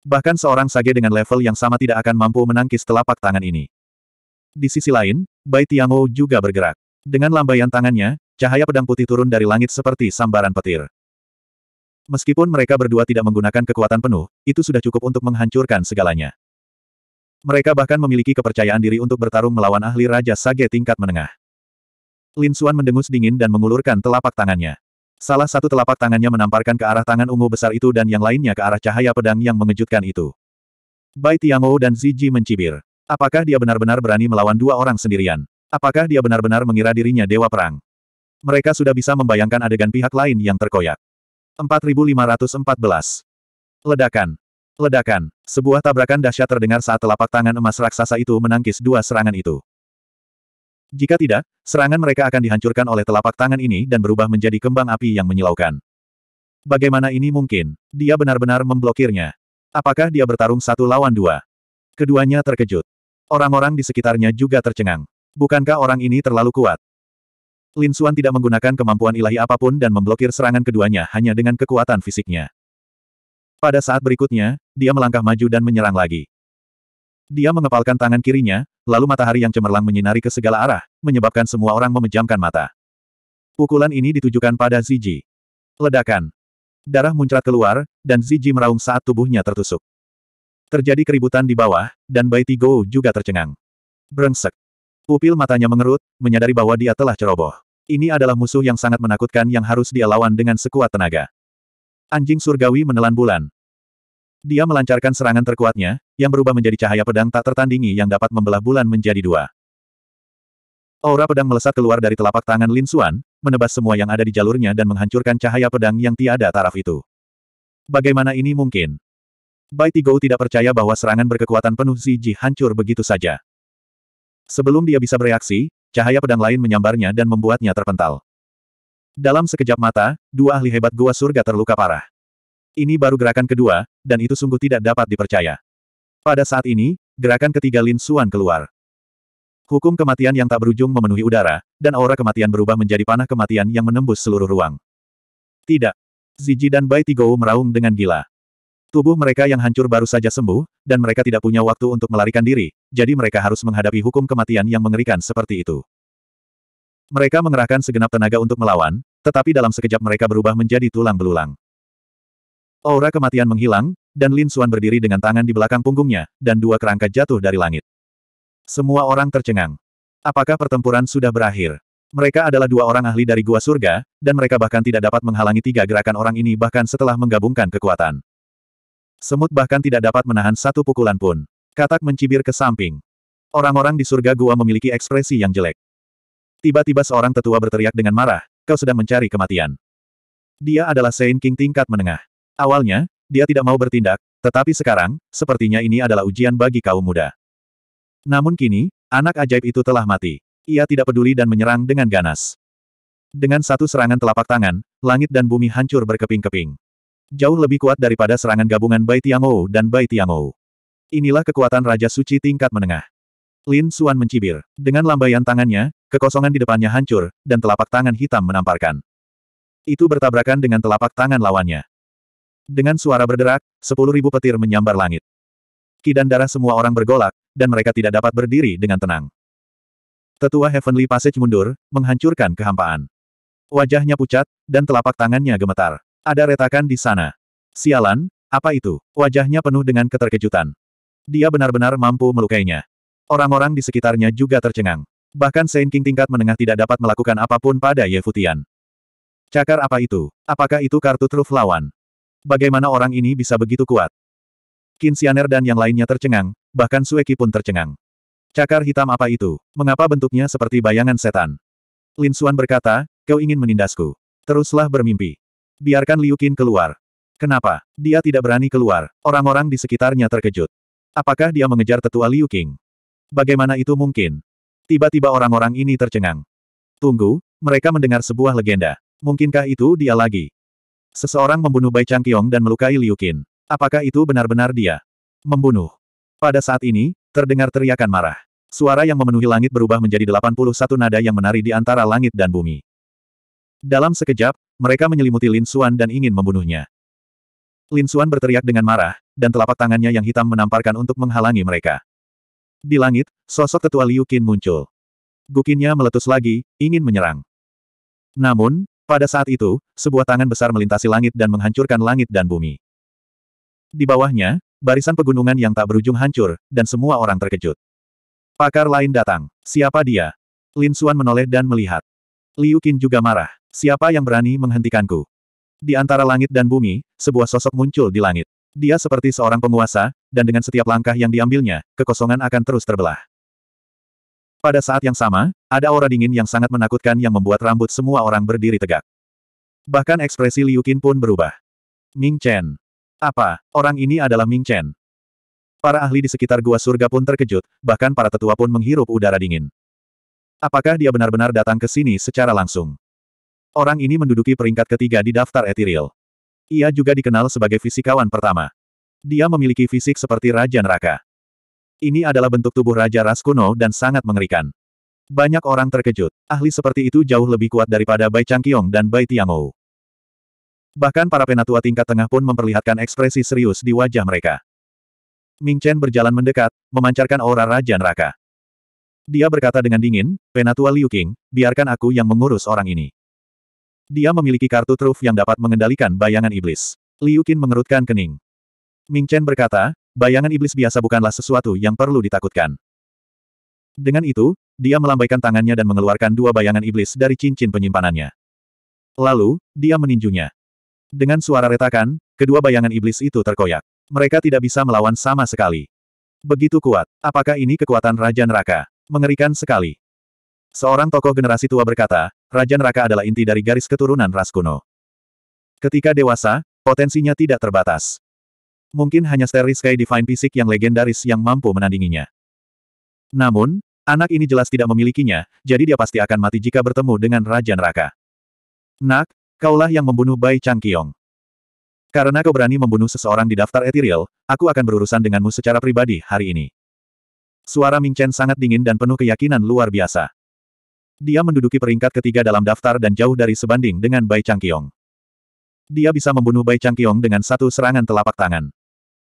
Bahkan seorang sage dengan level yang sama tidak akan mampu menangkis telapak tangan ini. Di sisi lain, Bai Tiangou juga bergerak. Dengan lambaian tangannya, cahaya pedang putih turun dari langit seperti sambaran petir. Meskipun mereka berdua tidak menggunakan kekuatan penuh, itu sudah cukup untuk menghancurkan segalanya. Mereka bahkan memiliki kepercayaan diri untuk bertarung melawan ahli Raja Sage tingkat menengah. Lin Xuan mendengus dingin dan mengulurkan telapak tangannya. Salah satu telapak tangannya menamparkan ke arah tangan ungu besar itu dan yang lainnya ke arah cahaya pedang yang mengejutkan itu. Bai Tiangou dan Ziji mencibir. Apakah dia benar-benar berani melawan dua orang sendirian? Apakah dia benar-benar mengira dirinya dewa perang? Mereka sudah bisa membayangkan adegan pihak lain yang terkoyak. 4514. Ledakan. Ledakan. Sebuah tabrakan dahsyat terdengar saat telapak tangan emas raksasa itu menangkis dua serangan itu. Jika tidak, serangan mereka akan dihancurkan oleh telapak tangan ini dan berubah menjadi kembang api yang menyilaukan. Bagaimana ini mungkin? Dia benar-benar memblokirnya. Apakah dia bertarung satu lawan dua? Keduanya terkejut. Orang-orang di sekitarnya juga tercengang. Bukankah orang ini terlalu kuat? Lin Xuan tidak menggunakan kemampuan ilahi apapun dan memblokir serangan keduanya hanya dengan kekuatan fisiknya. Pada saat berikutnya, dia melangkah maju dan menyerang lagi. Dia mengepalkan tangan kirinya, lalu matahari yang cemerlang menyinari ke segala arah, menyebabkan semua orang memejamkan mata. Pukulan ini ditujukan pada Ziji. Ledakan. Darah muncrat keluar, dan Ziji meraung saat tubuhnya tertusuk. Terjadi keributan di bawah, dan Bai Tigo juga tercengang. Brengsek. Pupil matanya mengerut, menyadari bahwa dia telah ceroboh. Ini adalah musuh yang sangat menakutkan yang harus dia lawan dengan sekuat tenaga. Anjing surgawi menelan bulan. Dia melancarkan serangan terkuatnya, yang berubah menjadi cahaya pedang tak tertandingi yang dapat membelah bulan menjadi dua. Aura pedang melesat keluar dari telapak tangan Lin Suan, menebas semua yang ada di jalurnya dan menghancurkan cahaya pedang yang tiada taraf itu. Bagaimana ini mungkin? Bai Tigou tidak percaya bahwa serangan berkekuatan penuh Ziji hancur begitu saja. Sebelum dia bisa bereaksi, cahaya pedang lain menyambarnya dan membuatnya terpental. Dalam sekejap mata, dua ahli hebat gua surga terluka parah. Ini baru gerakan kedua, dan itu sungguh tidak dapat dipercaya. Pada saat ini, gerakan ketiga Lin Suan keluar. Hukum kematian yang tak berujung memenuhi udara, dan aura kematian berubah menjadi panah kematian yang menembus seluruh ruang. Tidak. Ziji dan Bai Tigou meraung dengan gila. Tubuh mereka yang hancur baru saja sembuh, dan mereka tidak punya waktu untuk melarikan diri, jadi mereka harus menghadapi hukum kematian yang mengerikan seperti itu. Mereka mengerahkan segenap tenaga untuk melawan, tetapi dalam sekejap mereka berubah menjadi tulang belulang. Aura kematian menghilang, dan Lin Xuan berdiri dengan tangan di belakang punggungnya, dan dua kerangka jatuh dari langit. Semua orang tercengang. Apakah pertempuran sudah berakhir? Mereka adalah dua orang ahli dari gua surga, dan mereka bahkan tidak dapat menghalangi tiga gerakan orang ini bahkan setelah menggabungkan kekuatan. Semut bahkan tidak dapat menahan satu pukulan pun. Katak mencibir ke samping. Orang-orang di surga gua memiliki ekspresi yang jelek. Tiba-tiba seorang tetua berteriak dengan marah, kau sedang mencari kematian. Dia adalah Saint King tingkat menengah. Awalnya, dia tidak mau bertindak, tetapi sekarang, sepertinya ini adalah ujian bagi kaum muda. Namun kini, anak ajaib itu telah mati. Ia tidak peduli dan menyerang dengan ganas. Dengan satu serangan telapak tangan, langit dan bumi hancur berkeping-keping. Jauh lebih kuat daripada serangan gabungan Bai Tiangou dan Bai Tiangou. Inilah kekuatan Raja Suci tingkat menengah. Lin Suan mencibir. Dengan lambaian tangannya, Kekosongan di depannya hancur, dan telapak tangan hitam menamparkan. Itu bertabrakan dengan telapak tangan lawannya. Dengan suara berderak, sepuluh ribu petir menyambar langit. Ki dan darah semua orang bergolak, dan mereka tidak dapat berdiri dengan tenang. Tetua Heavenly Passage mundur, menghancurkan kehampaan. Wajahnya pucat, dan telapak tangannya gemetar. Ada retakan di sana. Sialan, apa itu? Wajahnya penuh dengan keterkejutan. Dia benar-benar mampu melukainya. Orang-orang di sekitarnya juga tercengang. Bahkan Saint King tingkat menengah tidak dapat melakukan apapun pada Ye Futian. Cakar apa itu? Apakah itu kartu truf lawan? Bagaimana orang ini bisa begitu kuat? Kinsianer dan yang lainnya tercengang, bahkan Sueki pun tercengang. Cakar hitam apa itu? Mengapa bentuknya seperti bayangan setan? Lin Xuan berkata, kau ingin menindasku. Teruslah bermimpi. Biarkan Liu Qin keluar. Kenapa? Dia tidak berani keluar. Orang-orang di sekitarnya terkejut. Apakah dia mengejar tetua Liu Qing? Bagaimana itu mungkin? Tiba-tiba orang-orang ini tercengang. Tunggu, mereka mendengar sebuah legenda. Mungkinkah itu dia lagi? Seseorang membunuh Bai Changqiong dan melukai Liu Qin. Apakah itu benar-benar dia? Membunuh. Pada saat ini, terdengar teriakan marah. Suara yang memenuhi langit berubah menjadi 81 nada yang menari di antara langit dan bumi. Dalam sekejap, mereka menyelimuti Lin Xuan dan ingin membunuhnya. Lin Xuan berteriak dengan marah, dan telapak tangannya yang hitam menamparkan untuk menghalangi mereka. Di langit, sosok tetua Liu Qin muncul. Gukinnya meletus lagi, ingin menyerang. Namun, pada saat itu, sebuah tangan besar melintasi langit dan menghancurkan langit dan bumi. Di bawahnya, barisan pegunungan yang tak berujung hancur, dan semua orang terkejut. Pakar lain datang. Siapa dia? Lin Xuan menoleh dan melihat. Liu Qin juga marah. Siapa yang berani menghentikanku? Di antara langit dan bumi, sebuah sosok muncul di langit. Dia seperti seorang penguasa, dan dengan setiap langkah yang diambilnya, kekosongan akan terus terbelah. Pada saat yang sama, ada aura dingin yang sangat menakutkan yang membuat rambut semua orang berdiri tegak. Bahkan ekspresi Liu Qin pun berubah. Ming Chen. Apa, orang ini adalah Ming Chen? Para ahli di sekitar gua surga pun terkejut, bahkan para tetua pun menghirup udara dingin. Apakah dia benar-benar datang ke sini secara langsung? Orang ini menduduki peringkat ketiga di daftar etiril. Ia juga dikenal sebagai fisikawan pertama. Dia memiliki fisik seperti Raja Neraka. Ini adalah bentuk tubuh Raja Ras kuno dan sangat mengerikan. Banyak orang terkejut. Ahli seperti itu jauh lebih kuat daripada Bai Changkyong dan Bai Tiangou. Bahkan para penatua tingkat tengah pun memperlihatkan ekspresi serius di wajah mereka. Ming Chen berjalan mendekat, memancarkan aura Raja Neraka. Dia berkata dengan dingin, Penatua Liu King, biarkan aku yang mengurus orang ini. Dia memiliki kartu truf yang dapat mengendalikan bayangan iblis. Liu Qin mengerutkan kening. Ming Chen berkata, bayangan iblis biasa bukanlah sesuatu yang perlu ditakutkan. Dengan itu, dia melambaikan tangannya dan mengeluarkan dua bayangan iblis dari cincin penyimpanannya. Lalu, dia meninjunya. Dengan suara retakan, kedua bayangan iblis itu terkoyak. Mereka tidak bisa melawan sama sekali. Begitu kuat, apakah ini kekuatan Raja Neraka? Mengerikan sekali. Seorang tokoh generasi tua berkata, Raja Neraka adalah inti dari garis keturunan ras kuno. Ketika dewasa, potensinya tidak terbatas mungkin hanya Starry Sky Divine Fisik yang legendaris yang mampu menandinginya. Namun, anak ini jelas tidak memilikinya, jadi dia pasti akan mati jika bertemu dengan Raja Neraka. Nak, kaulah yang membunuh Bai Chang Kiong. Karena kau berani membunuh seseorang di daftar etiril, aku akan berurusan denganmu secara pribadi hari ini. Suara Ming Chen sangat dingin dan penuh keyakinan luar biasa. Dia menduduki peringkat ketiga dalam daftar dan jauh dari sebanding dengan Bai Chang Kiong. Dia bisa membunuh Bai Chang Kiong dengan satu serangan telapak tangan.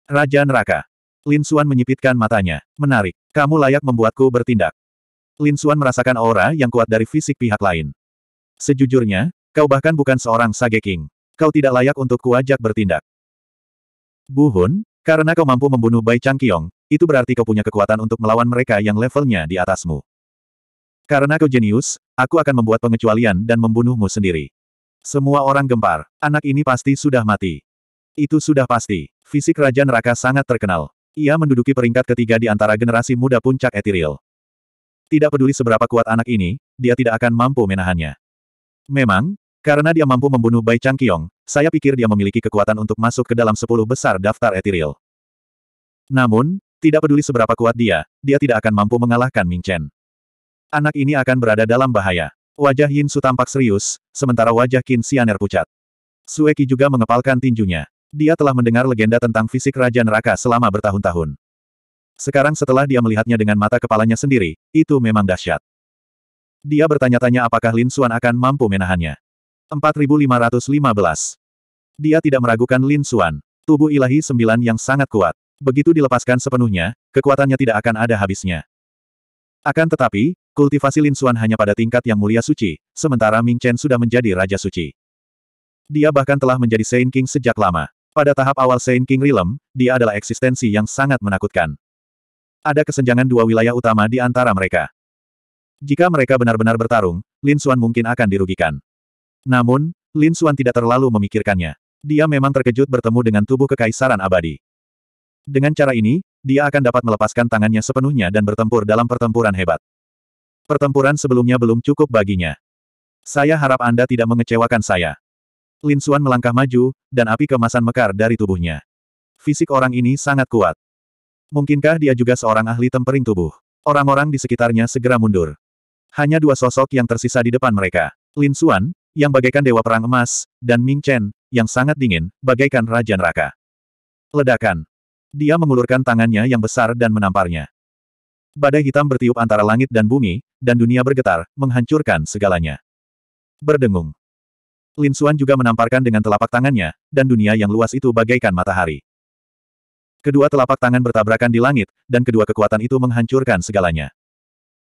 Raja Neraka. Lin Suan menyipitkan matanya. Menarik. Kamu layak membuatku bertindak. Lin Suan merasakan aura yang kuat dari fisik pihak lain. Sejujurnya, kau bahkan bukan seorang Sage King. Kau tidak layak untuk kuajak bertindak. Bu Hun, karena kau mampu membunuh Bai Chang Changqiong, itu berarti kau punya kekuatan untuk melawan mereka yang levelnya di atasmu. Karena kau jenius, aku akan membuat pengecualian dan membunuhmu sendiri. Semua orang gempar, anak ini pasti sudah mati. Itu sudah pasti. Fisik Raja Neraka sangat terkenal. Ia menduduki peringkat ketiga di antara generasi muda puncak etiril. Tidak peduli seberapa kuat anak ini, dia tidak akan mampu menahannya. Memang, karena dia mampu membunuh Bai Chang Kiong, saya pikir dia memiliki kekuatan untuk masuk ke dalam sepuluh besar daftar etiril. Namun, tidak peduli seberapa kuat dia, dia tidak akan mampu mengalahkan Ming Chen. Anak ini akan berada dalam bahaya. Wajah Yin Su tampak serius, sementara wajah Qin Xianer pucat. Sueki juga mengepalkan tinjunya. Dia telah mendengar legenda tentang fisik Raja Neraka selama bertahun-tahun. Sekarang setelah dia melihatnya dengan mata kepalanya sendiri, itu memang dahsyat. Dia bertanya-tanya apakah Lin Xuan akan mampu menahannya. 4515 Dia tidak meragukan Lin Xuan. Tubuh ilahi sembilan yang sangat kuat. Begitu dilepaskan sepenuhnya, kekuatannya tidak akan ada habisnya. Akan tetapi, kultivasi Lin Xuan hanya pada tingkat yang mulia suci, sementara Ming Chen sudah menjadi Raja Suci. Dia bahkan telah menjadi Saint King sejak lama. Pada tahap awal Saint King Realm, dia adalah eksistensi yang sangat menakutkan. Ada kesenjangan dua wilayah utama di antara mereka. Jika mereka benar-benar bertarung, Lin Xuan mungkin akan dirugikan. Namun, Lin Xuan tidak terlalu memikirkannya. Dia memang terkejut bertemu dengan tubuh kekaisaran abadi. Dengan cara ini, dia akan dapat melepaskan tangannya sepenuhnya dan bertempur dalam pertempuran hebat. Pertempuran sebelumnya belum cukup baginya. Saya harap Anda tidak mengecewakan saya. Lin Suan melangkah maju, dan api kemasan mekar dari tubuhnya. Fisik orang ini sangat kuat. Mungkinkah dia juga seorang ahli tempering tubuh? Orang-orang di sekitarnya segera mundur. Hanya dua sosok yang tersisa di depan mereka. Lin Suan, yang bagaikan dewa perang emas, dan Ming Chen, yang sangat dingin, bagaikan raja neraka. Ledakan. Dia mengulurkan tangannya yang besar dan menamparnya. Badai hitam bertiup antara langit dan bumi, dan dunia bergetar, menghancurkan segalanya. Berdengung. Lin Xuan juga menamparkan dengan telapak tangannya, dan dunia yang luas itu bagaikan matahari. Kedua telapak tangan bertabrakan di langit, dan kedua kekuatan itu menghancurkan segalanya.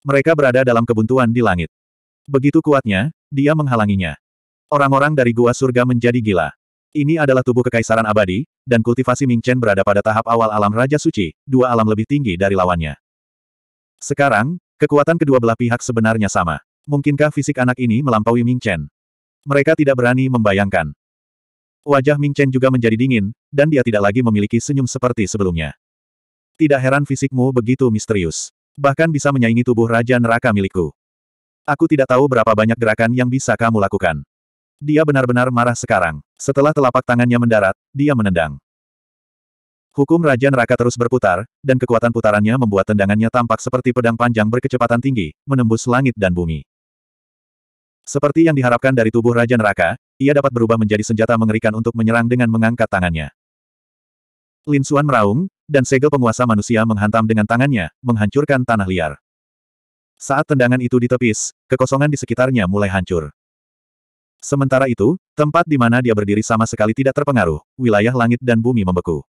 Mereka berada dalam kebuntuan di langit. Begitu kuatnya, dia menghalanginya. Orang-orang dari Gua Surga menjadi gila. Ini adalah tubuh kekaisaran abadi, dan kultivasi Ming Chen berada pada tahap awal alam Raja Suci, dua alam lebih tinggi dari lawannya. Sekarang, kekuatan kedua belah pihak sebenarnya sama. Mungkinkah fisik anak ini melampaui Ming Chen? Mereka tidak berani membayangkan. Wajah Ming Chen juga menjadi dingin, dan dia tidak lagi memiliki senyum seperti sebelumnya. Tidak heran fisikmu begitu misterius. Bahkan bisa menyaingi tubuh Raja Neraka milikku. Aku tidak tahu berapa banyak gerakan yang bisa kamu lakukan. Dia benar-benar marah sekarang. Setelah telapak tangannya mendarat, dia menendang. Hukum Raja Neraka terus berputar, dan kekuatan putarannya membuat tendangannya tampak seperti pedang panjang berkecepatan tinggi, menembus langit dan bumi. Seperti yang diharapkan dari tubuh Raja Neraka, ia dapat berubah menjadi senjata mengerikan untuk menyerang dengan mengangkat tangannya. Lin Xuan meraung, dan segel penguasa manusia menghantam dengan tangannya, menghancurkan tanah liar. Saat tendangan itu ditepis, kekosongan di sekitarnya mulai hancur. Sementara itu, tempat di mana dia berdiri sama sekali tidak terpengaruh, wilayah langit dan bumi membeku.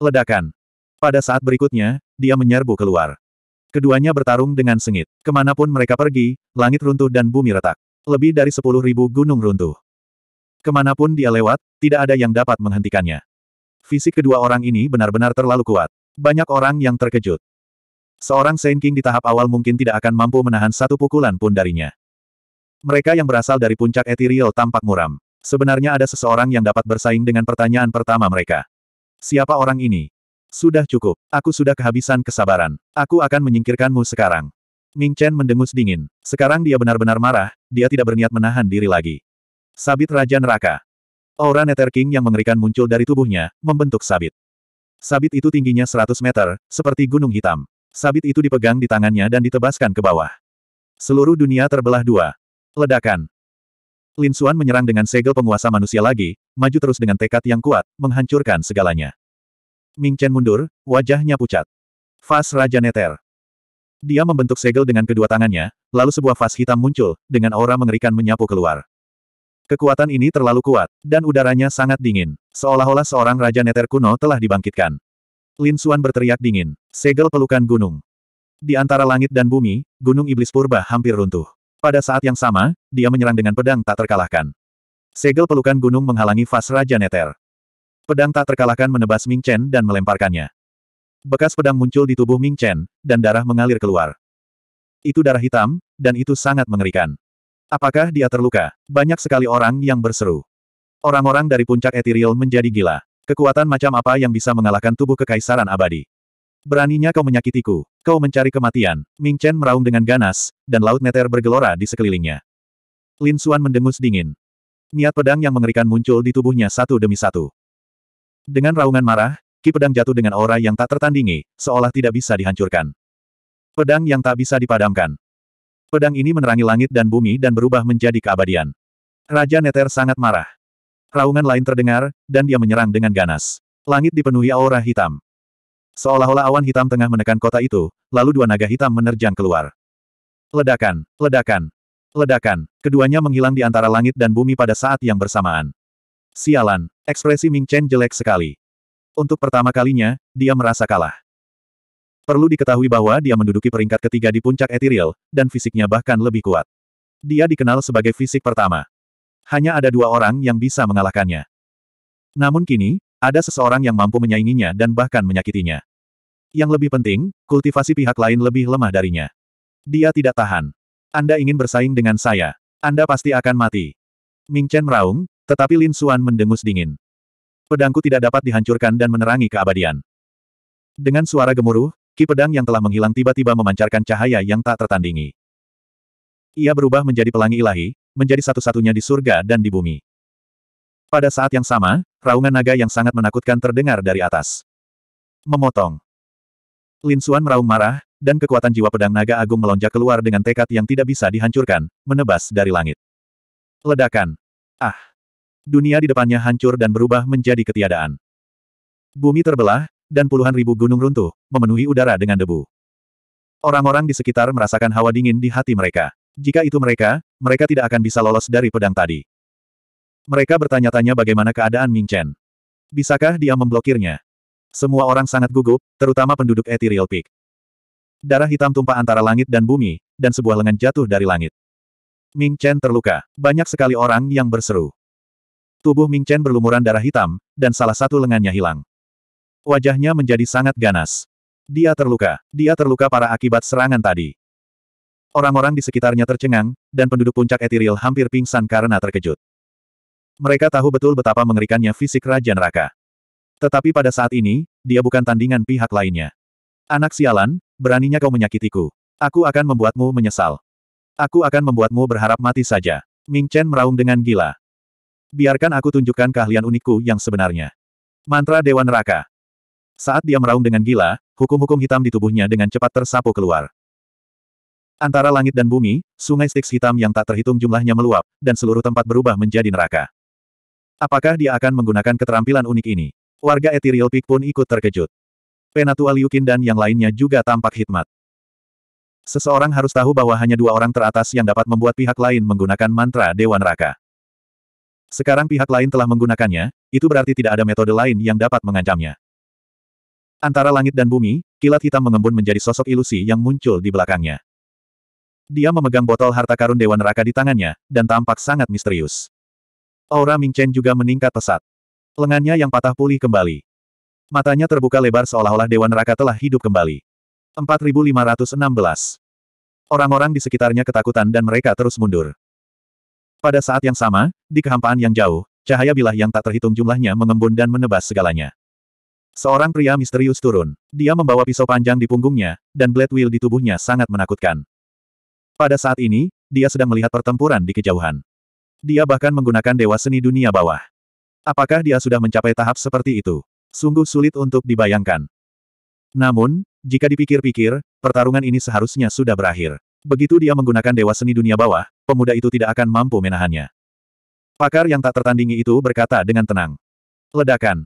Ledakan. Pada saat berikutnya, dia menyerbu keluar. Keduanya bertarung dengan sengit. Kemanapun mereka pergi, langit runtuh dan bumi retak. Lebih dari sepuluh ribu gunung runtuh. Kemanapun dia lewat, tidak ada yang dapat menghentikannya. Fisik kedua orang ini benar-benar terlalu kuat. Banyak orang yang terkejut. Seorang Saint King di tahap awal mungkin tidak akan mampu menahan satu pukulan pun darinya. Mereka yang berasal dari puncak ethereal tampak muram. Sebenarnya ada seseorang yang dapat bersaing dengan pertanyaan pertama mereka. Siapa orang ini? Sudah cukup. Aku sudah kehabisan kesabaran. Aku akan menyingkirkanmu sekarang. Ming Chen mendengus dingin. Sekarang dia benar-benar marah, dia tidak berniat menahan diri lagi. Sabit Raja Neraka. Aura Nether King yang mengerikan muncul dari tubuhnya, membentuk sabit. Sabit itu tingginya 100 meter, seperti gunung hitam. Sabit itu dipegang di tangannya dan ditebaskan ke bawah. Seluruh dunia terbelah dua. Ledakan. Lin Xuan menyerang dengan segel penguasa manusia lagi, maju terus dengan tekad yang kuat, menghancurkan segalanya. Ming Chen mundur, wajahnya pucat. Fas Raja Neter. Dia membentuk segel dengan kedua tangannya, lalu sebuah vas hitam muncul, dengan aura mengerikan menyapu keluar. Kekuatan ini terlalu kuat, dan udaranya sangat dingin. Seolah-olah seorang Raja Neter kuno telah dibangkitkan. Lin Suan berteriak dingin. Segel pelukan gunung. Di antara langit dan bumi, gunung iblis purba hampir runtuh. Pada saat yang sama, dia menyerang dengan pedang tak terkalahkan. Segel pelukan gunung menghalangi vas Raja Neter. Pedang tak terkalahkan menebas Ming Chen dan melemparkannya. Bekas pedang muncul di tubuh Ming Chen, dan darah mengalir keluar. Itu darah hitam, dan itu sangat mengerikan. Apakah dia terluka? Banyak sekali orang yang berseru. Orang-orang dari puncak etiril menjadi gila. Kekuatan macam apa yang bisa mengalahkan tubuh kekaisaran abadi? Beraninya kau menyakitiku. Kau mencari kematian. Ming Chen meraung dengan ganas, dan laut neter bergelora di sekelilingnya. Lin Xuan mendengus dingin. Niat pedang yang mengerikan muncul di tubuhnya satu demi satu. Dengan raungan marah, ki pedang jatuh dengan aura yang tak tertandingi, seolah tidak bisa dihancurkan. Pedang yang tak bisa dipadamkan. Pedang ini menerangi langit dan bumi dan berubah menjadi keabadian. Raja Neter sangat marah. Raungan lain terdengar, dan dia menyerang dengan ganas. Langit dipenuhi aura hitam. Seolah-olah awan hitam tengah menekan kota itu, lalu dua naga hitam menerjang keluar. Ledakan, ledakan, ledakan. Keduanya menghilang di antara langit dan bumi pada saat yang bersamaan. Sialan, ekspresi Ming Chen jelek sekali. Untuk pertama kalinya, dia merasa kalah. Perlu diketahui bahwa dia menduduki peringkat ketiga di puncak etiril, dan fisiknya bahkan lebih kuat. Dia dikenal sebagai fisik pertama. Hanya ada dua orang yang bisa mengalahkannya. Namun kini, ada seseorang yang mampu menyainginya dan bahkan menyakitinya. Yang lebih penting, kultivasi pihak lain lebih lemah darinya. Dia tidak tahan. Anda ingin bersaing dengan saya. Anda pasti akan mati. Ming Chen meraung, tetapi Lin Xuan mendengus dingin. Pedangku tidak dapat dihancurkan dan menerangi keabadian. Dengan suara gemuruh, ki pedang yang telah menghilang tiba-tiba memancarkan cahaya yang tak tertandingi. Ia berubah menjadi pelangi ilahi, menjadi satu-satunya di surga dan di bumi. Pada saat yang sama, raungan naga yang sangat menakutkan terdengar dari atas. Memotong. Lin Xuan meraung marah, dan kekuatan jiwa pedang naga agung melonjak keluar dengan tekad yang tidak bisa dihancurkan, menebas dari langit. Ledakan. Ah! Dunia di depannya hancur dan berubah menjadi ketiadaan. Bumi terbelah, dan puluhan ribu gunung runtuh, memenuhi udara dengan debu. Orang-orang di sekitar merasakan hawa dingin di hati mereka. Jika itu mereka, mereka tidak akan bisa lolos dari pedang tadi. Mereka bertanya-tanya bagaimana keadaan Ming Chen. Bisakah dia memblokirnya? Semua orang sangat gugup, terutama penduduk Ethereal Peak. Darah hitam tumpah antara langit dan bumi, dan sebuah lengan jatuh dari langit. Ming Chen terluka. Banyak sekali orang yang berseru. Tubuh Ming Chen berlumuran darah hitam, dan salah satu lengannya hilang. Wajahnya menjadi sangat ganas. Dia terluka. Dia terluka para akibat serangan tadi. Orang-orang di sekitarnya tercengang, dan penduduk puncak etiril hampir pingsan karena terkejut. Mereka tahu betul betapa mengerikannya fisik Raja Neraka. Tetapi pada saat ini, dia bukan tandingan pihak lainnya. Anak sialan, beraninya kau menyakitiku. Aku akan membuatmu menyesal. Aku akan membuatmu berharap mati saja. Ming Chen meraung dengan gila. Biarkan aku tunjukkan keahlian unikku yang sebenarnya. Mantra Dewa Neraka. Saat dia meraung dengan gila, hukum-hukum hitam di tubuhnya dengan cepat tersapu keluar. Antara langit dan bumi, sungai Styx hitam yang tak terhitung jumlahnya meluap, dan seluruh tempat berubah menjadi neraka. Apakah dia akan menggunakan keterampilan unik ini? Warga Ethereal Peak pun ikut terkejut. Penatua Liukin dan yang lainnya juga tampak hikmat. Seseorang harus tahu bahwa hanya dua orang teratas yang dapat membuat pihak lain menggunakan mantra Dewa Neraka. Sekarang pihak lain telah menggunakannya, itu berarti tidak ada metode lain yang dapat mengancamnya. Antara langit dan bumi, kilat hitam mengembun menjadi sosok ilusi yang muncul di belakangnya. Dia memegang botol harta karun Dewa Neraka di tangannya, dan tampak sangat misterius. Aura Ming Chen juga meningkat pesat. Lengannya yang patah pulih kembali. Matanya terbuka lebar seolah-olah Dewa Neraka telah hidup kembali. 4516. Orang-orang di sekitarnya ketakutan dan mereka terus mundur. Pada saat yang sama, di kehampaan yang jauh, cahaya bilah yang tak terhitung jumlahnya mengembun dan menebas segalanya. Seorang pria misterius turun. Dia membawa pisau panjang di punggungnya, dan blade wheel di tubuhnya sangat menakutkan. Pada saat ini, dia sedang melihat pertempuran di kejauhan. Dia bahkan menggunakan dewa seni dunia bawah. Apakah dia sudah mencapai tahap seperti itu? Sungguh sulit untuk dibayangkan. Namun, jika dipikir-pikir, pertarungan ini seharusnya sudah berakhir. Begitu dia menggunakan dewa seni dunia bawah, pemuda itu tidak akan mampu menahannya. Pakar yang tak tertandingi itu berkata dengan tenang. Ledakan.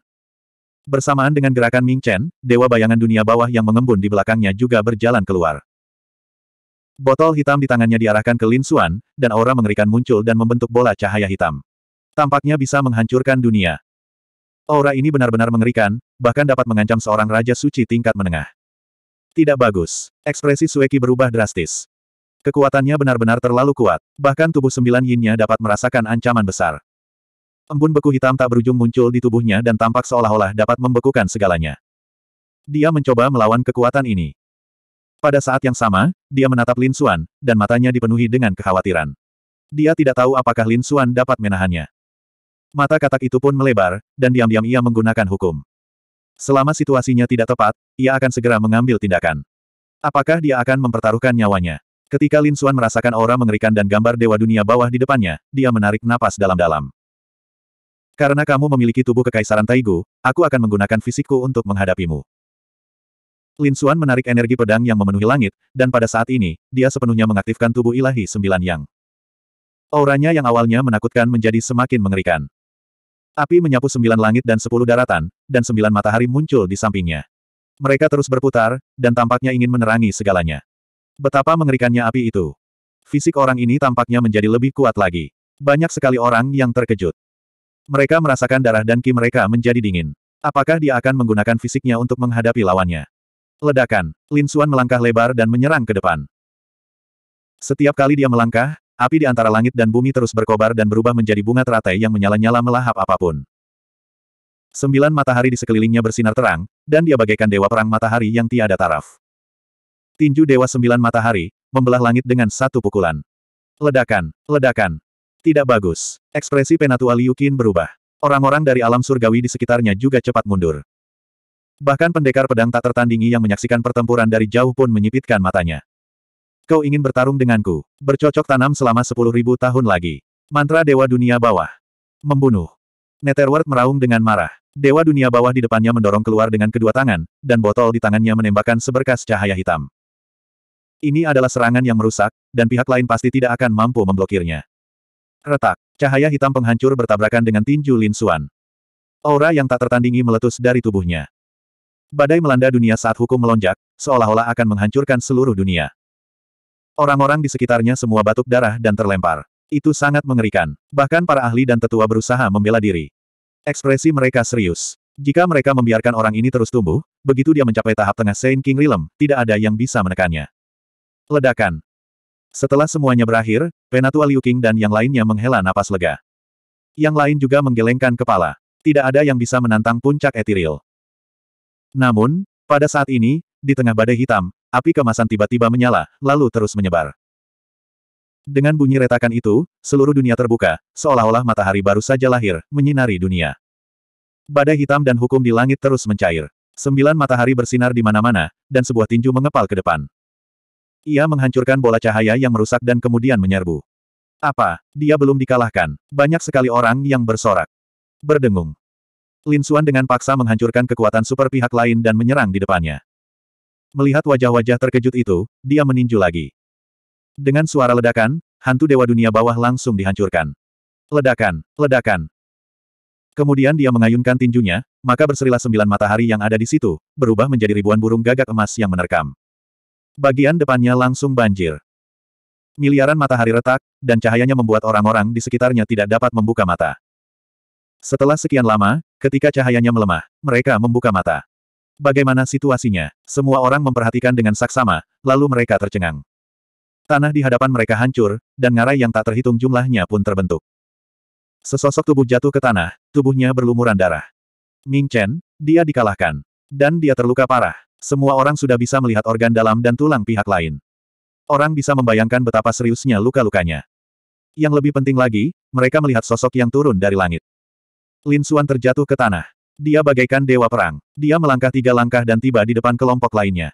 Bersamaan dengan gerakan Ming Chen, dewa bayangan dunia bawah yang mengembun di belakangnya juga berjalan keluar. Botol hitam di tangannya diarahkan ke Lin Xuan, dan aura mengerikan muncul dan membentuk bola cahaya hitam. Tampaknya bisa menghancurkan dunia. Aura ini benar-benar mengerikan, bahkan dapat mengancam seorang raja suci tingkat menengah. Tidak bagus. Ekspresi Sueki berubah drastis. Kekuatannya benar-benar terlalu kuat, bahkan tubuh sembilan yinnya dapat merasakan ancaman besar. Embun beku hitam tak berujung muncul di tubuhnya dan tampak seolah-olah dapat membekukan segalanya. Dia mencoba melawan kekuatan ini. Pada saat yang sama, dia menatap Lin Suan, dan matanya dipenuhi dengan kekhawatiran. Dia tidak tahu apakah Lin Suan dapat menahannya. Mata katak itu pun melebar, dan diam-diam ia menggunakan hukum. Selama situasinya tidak tepat, ia akan segera mengambil tindakan. Apakah dia akan mempertaruhkan nyawanya? Ketika Lin Xuan merasakan aura mengerikan dan gambar dewa dunia bawah di depannya, dia menarik napas dalam-dalam. Karena kamu memiliki tubuh kekaisaran Taigu, aku akan menggunakan fisikku untuk menghadapimu. Lin Xuan menarik energi pedang yang memenuhi langit, dan pada saat ini, dia sepenuhnya mengaktifkan tubuh ilahi sembilan yang. Auranya yang awalnya menakutkan menjadi semakin mengerikan. Api menyapu sembilan langit dan sepuluh daratan, dan sembilan matahari muncul di sampingnya. Mereka terus berputar, dan tampaknya ingin menerangi segalanya. Betapa mengerikannya api itu. Fisik orang ini tampaknya menjadi lebih kuat lagi. Banyak sekali orang yang terkejut. Mereka merasakan darah dan ki mereka menjadi dingin. Apakah dia akan menggunakan fisiknya untuk menghadapi lawannya? Ledakan, Lin Xuan melangkah lebar dan menyerang ke depan. Setiap kali dia melangkah, api di antara langit dan bumi terus berkobar dan berubah menjadi bunga teratai yang menyala-nyala melahap apapun. Sembilan matahari di sekelilingnya bersinar terang, dan dia bagaikan dewa perang matahari yang tiada taraf. Tinju Dewa Sembilan Matahari, membelah langit dengan satu pukulan. Ledakan, ledakan. Tidak bagus. Ekspresi penatua Liu Qin berubah. Orang-orang dari alam surgawi di sekitarnya juga cepat mundur. Bahkan pendekar pedang tak tertandingi yang menyaksikan pertempuran dari jauh pun menyipitkan matanya. Kau ingin bertarung denganku. Bercocok tanam selama sepuluh ribu tahun lagi. Mantra Dewa Dunia Bawah. Membunuh. Netherworld meraung dengan marah. Dewa Dunia Bawah di depannya mendorong keluar dengan kedua tangan, dan botol di tangannya menembakkan seberkas cahaya hitam. Ini adalah serangan yang merusak, dan pihak lain pasti tidak akan mampu memblokirnya. Retak. Cahaya hitam penghancur bertabrakan dengan tinju Lin Xuan. Aura yang tak tertandingi meletus dari tubuhnya. Badai melanda dunia saat hukum melonjak, seolah-olah akan menghancurkan seluruh dunia. Orang-orang di sekitarnya semua batuk darah dan terlempar. Itu sangat mengerikan. Bahkan para ahli dan tetua berusaha membela diri. Ekspresi mereka serius. Jika mereka membiarkan orang ini terus tumbuh, begitu dia mencapai tahap tengah Saint King Rilem, tidak ada yang bisa menekannya. Ledakan. Setelah semuanya berakhir, Penatua Liu Qing dan yang lainnya menghela napas lega. Yang lain juga menggelengkan kepala. Tidak ada yang bisa menantang puncak etiril. Namun, pada saat ini, di tengah badai hitam, api kemasan tiba-tiba menyala, lalu terus menyebar. Dengan bunyi retakan itu, seluruh dunia terbuka, seolah-olah matahari baru saja lahir, menyinari dunia. Badai hitam dan hukum di langit terus mencair. Sembilan matahari bersinar di mana-mana, dan sebuah tinju mengepal ke depan. Ia menghancurkan bola cahaya yang merusak dan kemudian menyerbu. Apa, dia belum dikalahkan. Banyak sekali orang yang bersorak. Berdengung. Lin Xuan dengan paksa menghancurkan kekuatan super pihak lain dan menyerang di depannya. Melihat wajah-wajah terkejut itu, dia meninju lagi. Dengan suara ledakan, hantu dewa dunia bawah langsung dihancurkan. Ledakan, ledakan. Kemudian dia mengayunkan tinjunya, maka berserilah sembilan matahari yang ada di situ, berubah menjadi ribuan burung gagak emas yang menerkam. Bagian depannya langsung banjir. Miliaran matahari retak, dan cahayanya membuat orang-orang di sekitarnya tidak dapat membuka mata. Setelah sekian lama, ketika cahayanya melemah, mereka membuka mata. Bagaimana situasinya? Semua orang memperhatikan dengan saksama, lalu mereka tercengang. Tanah di hadapan mereka hancur, dan ngarai yang tak terhitung jumlahnya pun terbentuk. Sesosok tubuh jatuh ke tanah, tubuhnya berlumuran darah. Ming Chen, dia dikalahkan. Dan dia terluka parah. Semua orang sudah bisa melihat organ dalam dan tulang pihak lain. Orang bisa membayangkan betapa seriusnya luka-lukanya. Yang lebih penting lagi, mereka melihat sosok yang turun dari langit. Lin Xuan terjatuh ke tanah. Dia bagaikan dewa perang. Dia melangkah tiga langkah dan tiba di depan kelompok lainnya.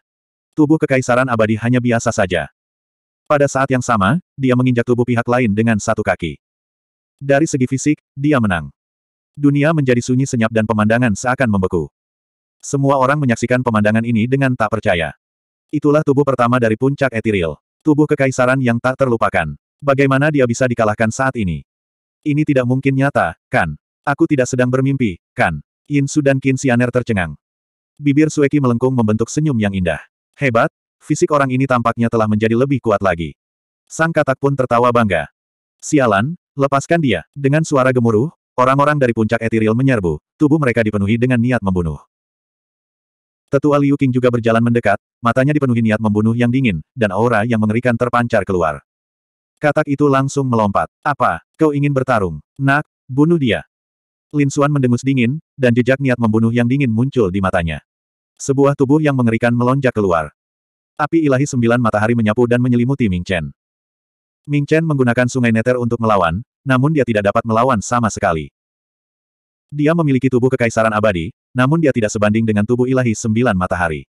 Tubuh kekaisaran abadi hanya biasa saja. Pada saat yang sama, dia menginjak tubuh pihak lain dengan satu kaki. Dari segi fisik, dia menang. Dunia menjadi sunyi senyap dan pemandangan seakan membeku. Semua orang menyaksikan pemandangan ini dengan tak percaya. Itulah tubuh pertama dari puncak etiril. Tubuh kekaisaran yang tak terlupakan. Bagaimana dia bisa dikalahkan saat ini? Ini tidak mungkin nyata, kan? Aku tidak sedang bermimpi, kan? Su dan Kinsianer tercengang. Bibir Sueki melengkung membentuk senyum yang indah. Hebat, fisik orang ini tampaknya telah menjadi lebih kuat lagi. Sang katak pun tertawa bangga. Sialan, lepaskan dia. Dengan suara gemuruh, orang-orang dari puncak etiril menyerbu, tubuh mereka dipenuhi dengan niat membunuh. Tetua Liu Qing juga berjalan mendekat, matanya dipenuhi niat membunuh yang dingin, dan aura yang mengerikan terpancar keluar. Katak itu langsung melompat. Apa, kau ingin bertarung? Nak, bunuh dia. Lin Xuan mendengus dingin, dan jejak niat membunuh yang dingin muncul di matanya. Sebuah tubuh yang mengerikan melonjak keluar. Api ilahi sembilan matahari menyapu dan menyelimuti Ming Chen. Ming Chen menggunakan sungai neter untuk melawan, namun dia tidak dapat melawan sama sekali. Dia memiliki tubuh kekaisaran abadi, namun dia tidak sebanding dengan tubuh ilahi sembilan matahari.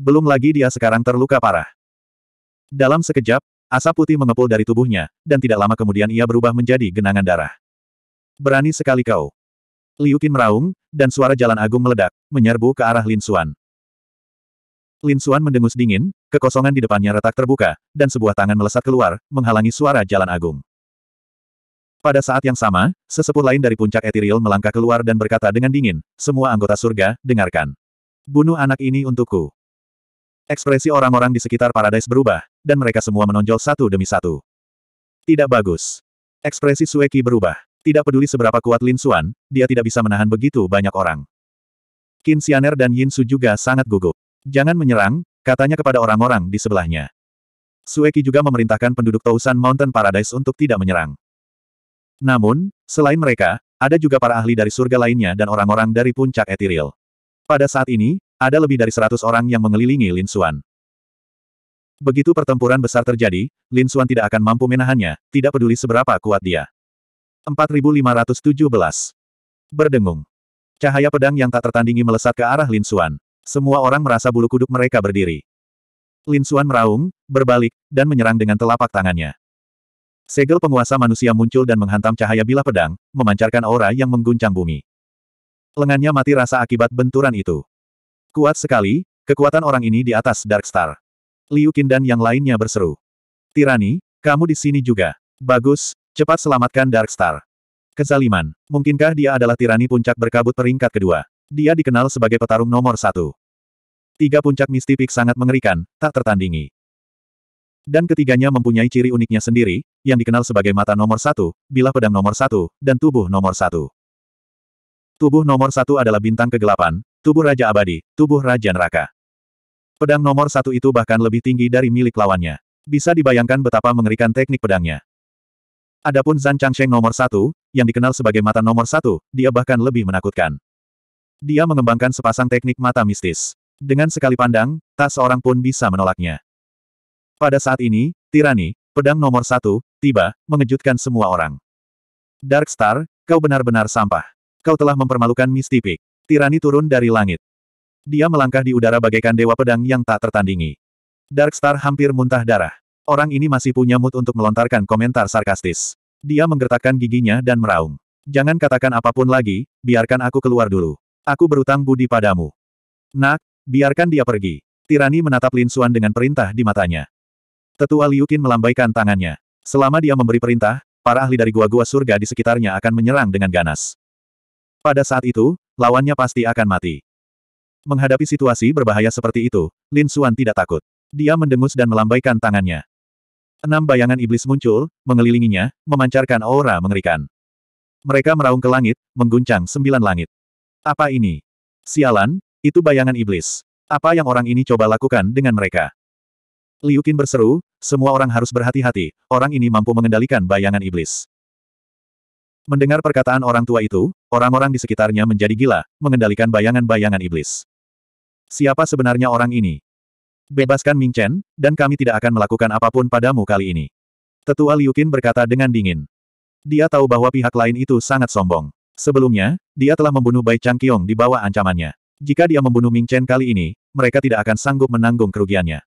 Belum lagi dia sekarang terluka parah. Dalam sekejap, asap putih mengepul dari tubuhnya, dan tidak lama kemudian ia berubah menjadi genangan darah. Berani sekali kau. Liu Qin meraung, dan suara jalan agung meledak, menyerbu ke arah Lin Xuan. Lin Xuan mendengus dingin, kekosongan di depannya retak terbuka, dan sebuah tangan melesat keluar, menghalangi suara jalan agung. Pada saat yang sama, sesepuh lain dari puncak Ethereal melangkah keluar dan berkata dengan dingin, semua anggota surga, dengarkan. Bunuh anak ini untukku. Ekspresi orang-orang di sekitar Paradise berubah, dan mereka semua menonjol satu demi satu. Tidak bagus. Ekspresi Sueki berubah. Tidak peduli seberapa kuat Lin Xuan, dia tidak bisa menahan begitu banyak orang. Qin Xianer dan Yin Su juga sangat gugup. Jangan menyerang, katanya kepada orang-orang di sebelahnya. Sueki juga memerintahkan penduduk Tausan Mountain Paradise untuk tidak menyerang. Namun, selain mereka, ada juga para ahli dari surga lainnya dan orang-orang dari puncak etiril. Pada saat ini, ada lebih dari seratus orang yang mengelilingi Lin Xuan. Begitu pertempuran besar terjadi, Lin Xuan tidak akan mampu menahannya, tidak peduli seberapa kuat dia. 4517. Berdengung. Cahaya pedang yang tak tertandingi melesat ke arah Lin Xuan. Semua orang merasa bulu kuduk mereka berdiri. Lin Xuan meraung, berbalik, dan menyerang dengan telapak tangannya. Segel penguasa manusia muncul dan menghantam cahaya bilah pedang, memancarkan aura yang mengguncang bumi. Lengannya mati rasa akibat benturan itu. Kuat sekali, kekuatan orang ini di atas Dark Star. Liu Qin dan yang lainnya berseru. Tirani, kamu di sini juga. Bagus, cepat selamatkan Dark Star. Kezaliman. Mungkinkah dia adalah tirani puncak berkabut peringkat kedua? Dia dikenal sebagai petarung nomor satu. Tiga puncak mistipik sangat mengerikan, tak tertandingi. Dan ketiganya mempunyai ciri uniknya sendiri, yang dikenal sebagai mata nomor satu, bilah pedang nomor satu, dan tubuh nomor satu. Tubuh nomor satu adalah bintang kegelapan, tubuh Raja Abadi, tubuh Raja Neraka. Pedang nomor satu itu bahkan lebih tinggi dari milik lawannya. Bisa dibayangkan betapa mengerikan teknik pedangnya. Adapun Zan Changsheng nomor satu, yang dikenal sebagai mata nomor satu, dia bahkan lebih menakutkan. Dia mengembangkan sepasang teknik mata mistis. Dengan sekali pandang, tak seorang pun bisa menolaknya. Pada saat ini, tirani, pedang nomor satu, tiba, mengejutkan semua orang. Dark Star, kau benar-benar sampah. Kau telah mempermalukan Miss Tipik. Tirani turun dari langit. Dia melangkah di udara bagaikan dewa pedang yang tak tertandingi. Dark Star hampir muntah darah. Orang ini masih punya mood untuk melontarkan komentar sarkastis. Dia menggertakkan giginya dan meraung. Jangan katakan apapun lagi, biarkan aku keluar dulu. Aku berutang budi padamu. Nak, biarkan dia pergi. Tirani menatap Lin Suan dengan perintah di matanya. Tetua Liu Qin melambaikan tangannya. Selama dia memberi perintah, para ahli dari gua-gua surga di sekitarnya akan menyerang dengan ganas. Pada saat itu, lawannya pasti akan mati. Menghadapi situasi berbahaya seperti itu, Lin Xuan tidak takut. Dia mendengus dan melambaikan tangannya. Enam bayangan iblis muncul, mengelilinginya, memancarkan aura mengerikan. Mereka meraung ke langit, mengguncang sembilan langit. Apa ini? Sialan, itu bayangan iblis. Apa yang orang ini coba lakukan dengan mereka? Liu Qin berseru, semua orang harus berhati-hati, orang ini mampu mengendalikan bayangan iblis. Mendengar perkataan orang tua itu, orang-orang di sekitarnya menjadi gila, mengendalikan bayangan-bayangan iblis. Siapa sebenarnya orang ini? Bebaskan Ming Chen, dan kami tidak akan melakukan apapun padamu kali ini. Tetua Liu Qin berkata dengan dingin. Dia tahu bahwa pihak lain itu sangat sombong. Sebelumnya, dia telah membunuh Bai Changqiong di bawah ancamannya. Jika dia membunuh Ming Chen kali ini, mereka tidak akan sanggup menanggung kerugiannya.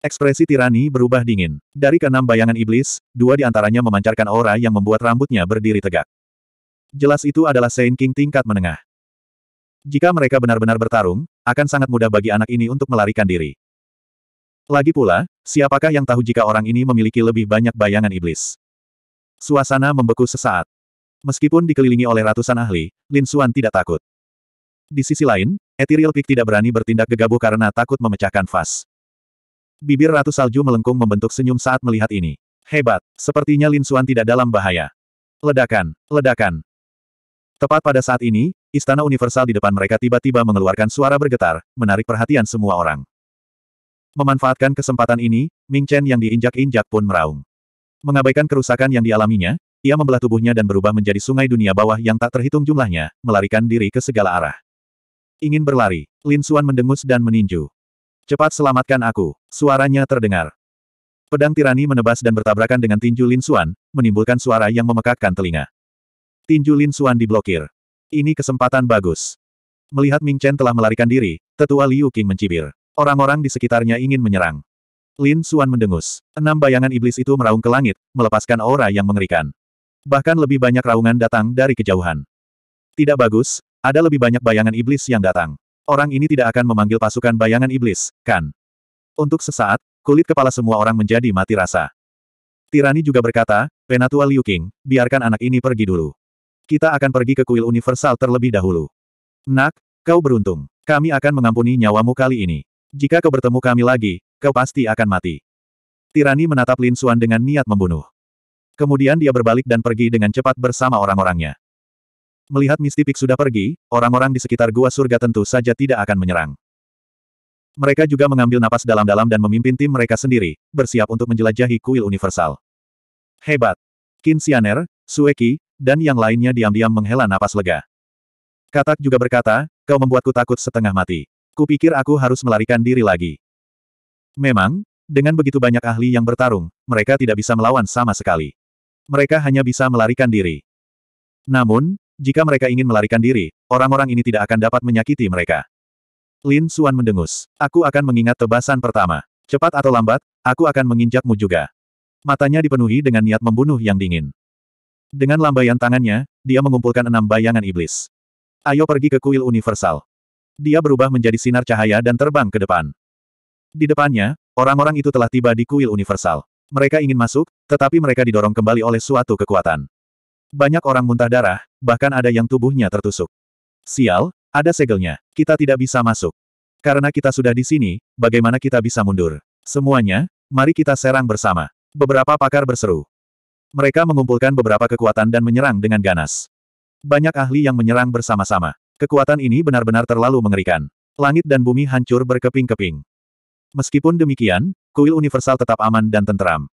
Ekspresi tirani berubah dingin. Dari keenam bayangan iblis, dua di antaranya memancarkan aura yang membuat rambutnya berdiri tegak. Jelas itu adalah Saint King tingkat menengah. Jika mereka benar-benar bertarung, akan sangat mudah bagi anak ini untuk melarikan diri. Lagi pula, siapakah yang tahu jika orang ini memiliki lebih banyak bayangan iblis? Suasana membeku sesaat. Meskipun dikelilingi oleh ratusan ahli, Lin Xuan tidak takut. Di sisi lain, Ethereal Peak tidak berani bertindak gegabah karena takut memecahkan vas. Bibir Ratu Salju melengkung membentuk senyum saat melihat ini. Hebat, sepertinya Lin Suan tidak dalam bahaya. Ledakan, ledakan. Tepat pada saat ini, Istana Universal di depan mereka tiba-tiba mengeluarkan suara bergetar, menarik perhatian semua orang. Memanfaatkan kesempatan ini, Ming Chen yang diinjak-injak pun meraung. Mengabaikan kerusakan yang dialaminya, ia membelah tubuhnya dan berubah menjadi sungai dunia bawah yang tak terhitung jumlahnya, melarikan diri ke segala arah. Ingin berlari, Lin Suan mendengus dan meninju. Cepat selamatkan aku. Suaranya terdengar. Pedang tirani menebas dan bertabrakan dengan tinju Lin Suan, menimbulkan suara yang memekakkan telinga. Tinju Lin Suan diblokir. Ini kesempatan bagus. Melihat Ming Chen telah melarikan diri, tetua Liu Qing mencibir. Orang-orang di sekitarnya ingin menyerang. Lin Suan mendengus. Enam bayangan iblis itu meraung ke langit, melepaskan aura yang mengerikan. Bahkan lebih banyak raungan datang dari kejauhan. Tidak bagus, ada lebih banyak bayangan iblis yang datang orang ini tidak akan memanggil pasukan bayangan iblis, kan? Untuk sesaat, kulit kepala semua orang menjadi mati rasa. Tirani juga berkata, Penatua Liu King, biarkan anak ini pergi dulu. Kita akan pergi ke kuil universal terlebih dahulu. Nak, kau beruntung. Kami akan mengampuni nyawamu kali ini. Jika kau bertemu kami lagi, kau pasti akan mati. Tirani menatap Lin Xuan dengan niat membunuh. Kemudian dia berbalik dan pergi dengan cepat bersama orang-orangnya. Melihat Mistipik sudah pergi, orang-orang di sekitar gua surga tentu saja tidak akan menyerang. Mereka juga mengambil napas dalam-dalam dan memimpin tim mereka sendiri, bersiap untuk menjelajahi kuil universal. Hebat! Qin Xianer, Sueki, dan yang lainnya diam-diam menghela napas lega. Katak juga berkata, kau membuatku takut setengah mati. Kupikir aku harus melarikan diri lagi. Memang, dengan begitu banyak ahli yang bertarung, mereka tidak bisa melawan sama sekali. Mereka hanya bisa melarikan diri. Namun, jika mereka ingin melarikan diri, orang-orang ini tidak akan dapat menyakiti mereka. Lin Suan mendengus. Aku akan mengingat tebasan pertama. Cepat atau lambat, aku akan menginjakmu juga. Matanya dipenuhi dengan niat membunuh yang dingin. Dengan lambaian tangannya, dia mengumpulkan enam bayangan iblis. Ayo pergi ke kuil universal. Dia berubah menjadi sinar cahaya dan terbang ke depan. Di depannya, orang-orang itu telah tiba di kuil universal. Mereka ingin masuk, tetapi mereka didorong kembali oleh suatu kekuatan. Banyak orang muntah darah, bahkan ada yang tubuhnya tertusuk. Sial, ada segelnya. Kita tidak bisa masuk. Karena kita sudah di sini, bagaimana kita bisa mundur? Semuanya, mari kita serang bersama. Beberapa pakar berseru. Mereka mengumpulkan beberapa kekuatan dan menyerang dengan ganas. Banyak ahli yang menyerang bersama-sama. Kekuatan ini benar-benar terlalu mengerikan. Langit dan bumi hancur berkeping-keping. Meskipun demikian, kuil universal tetap aman dan tenteram.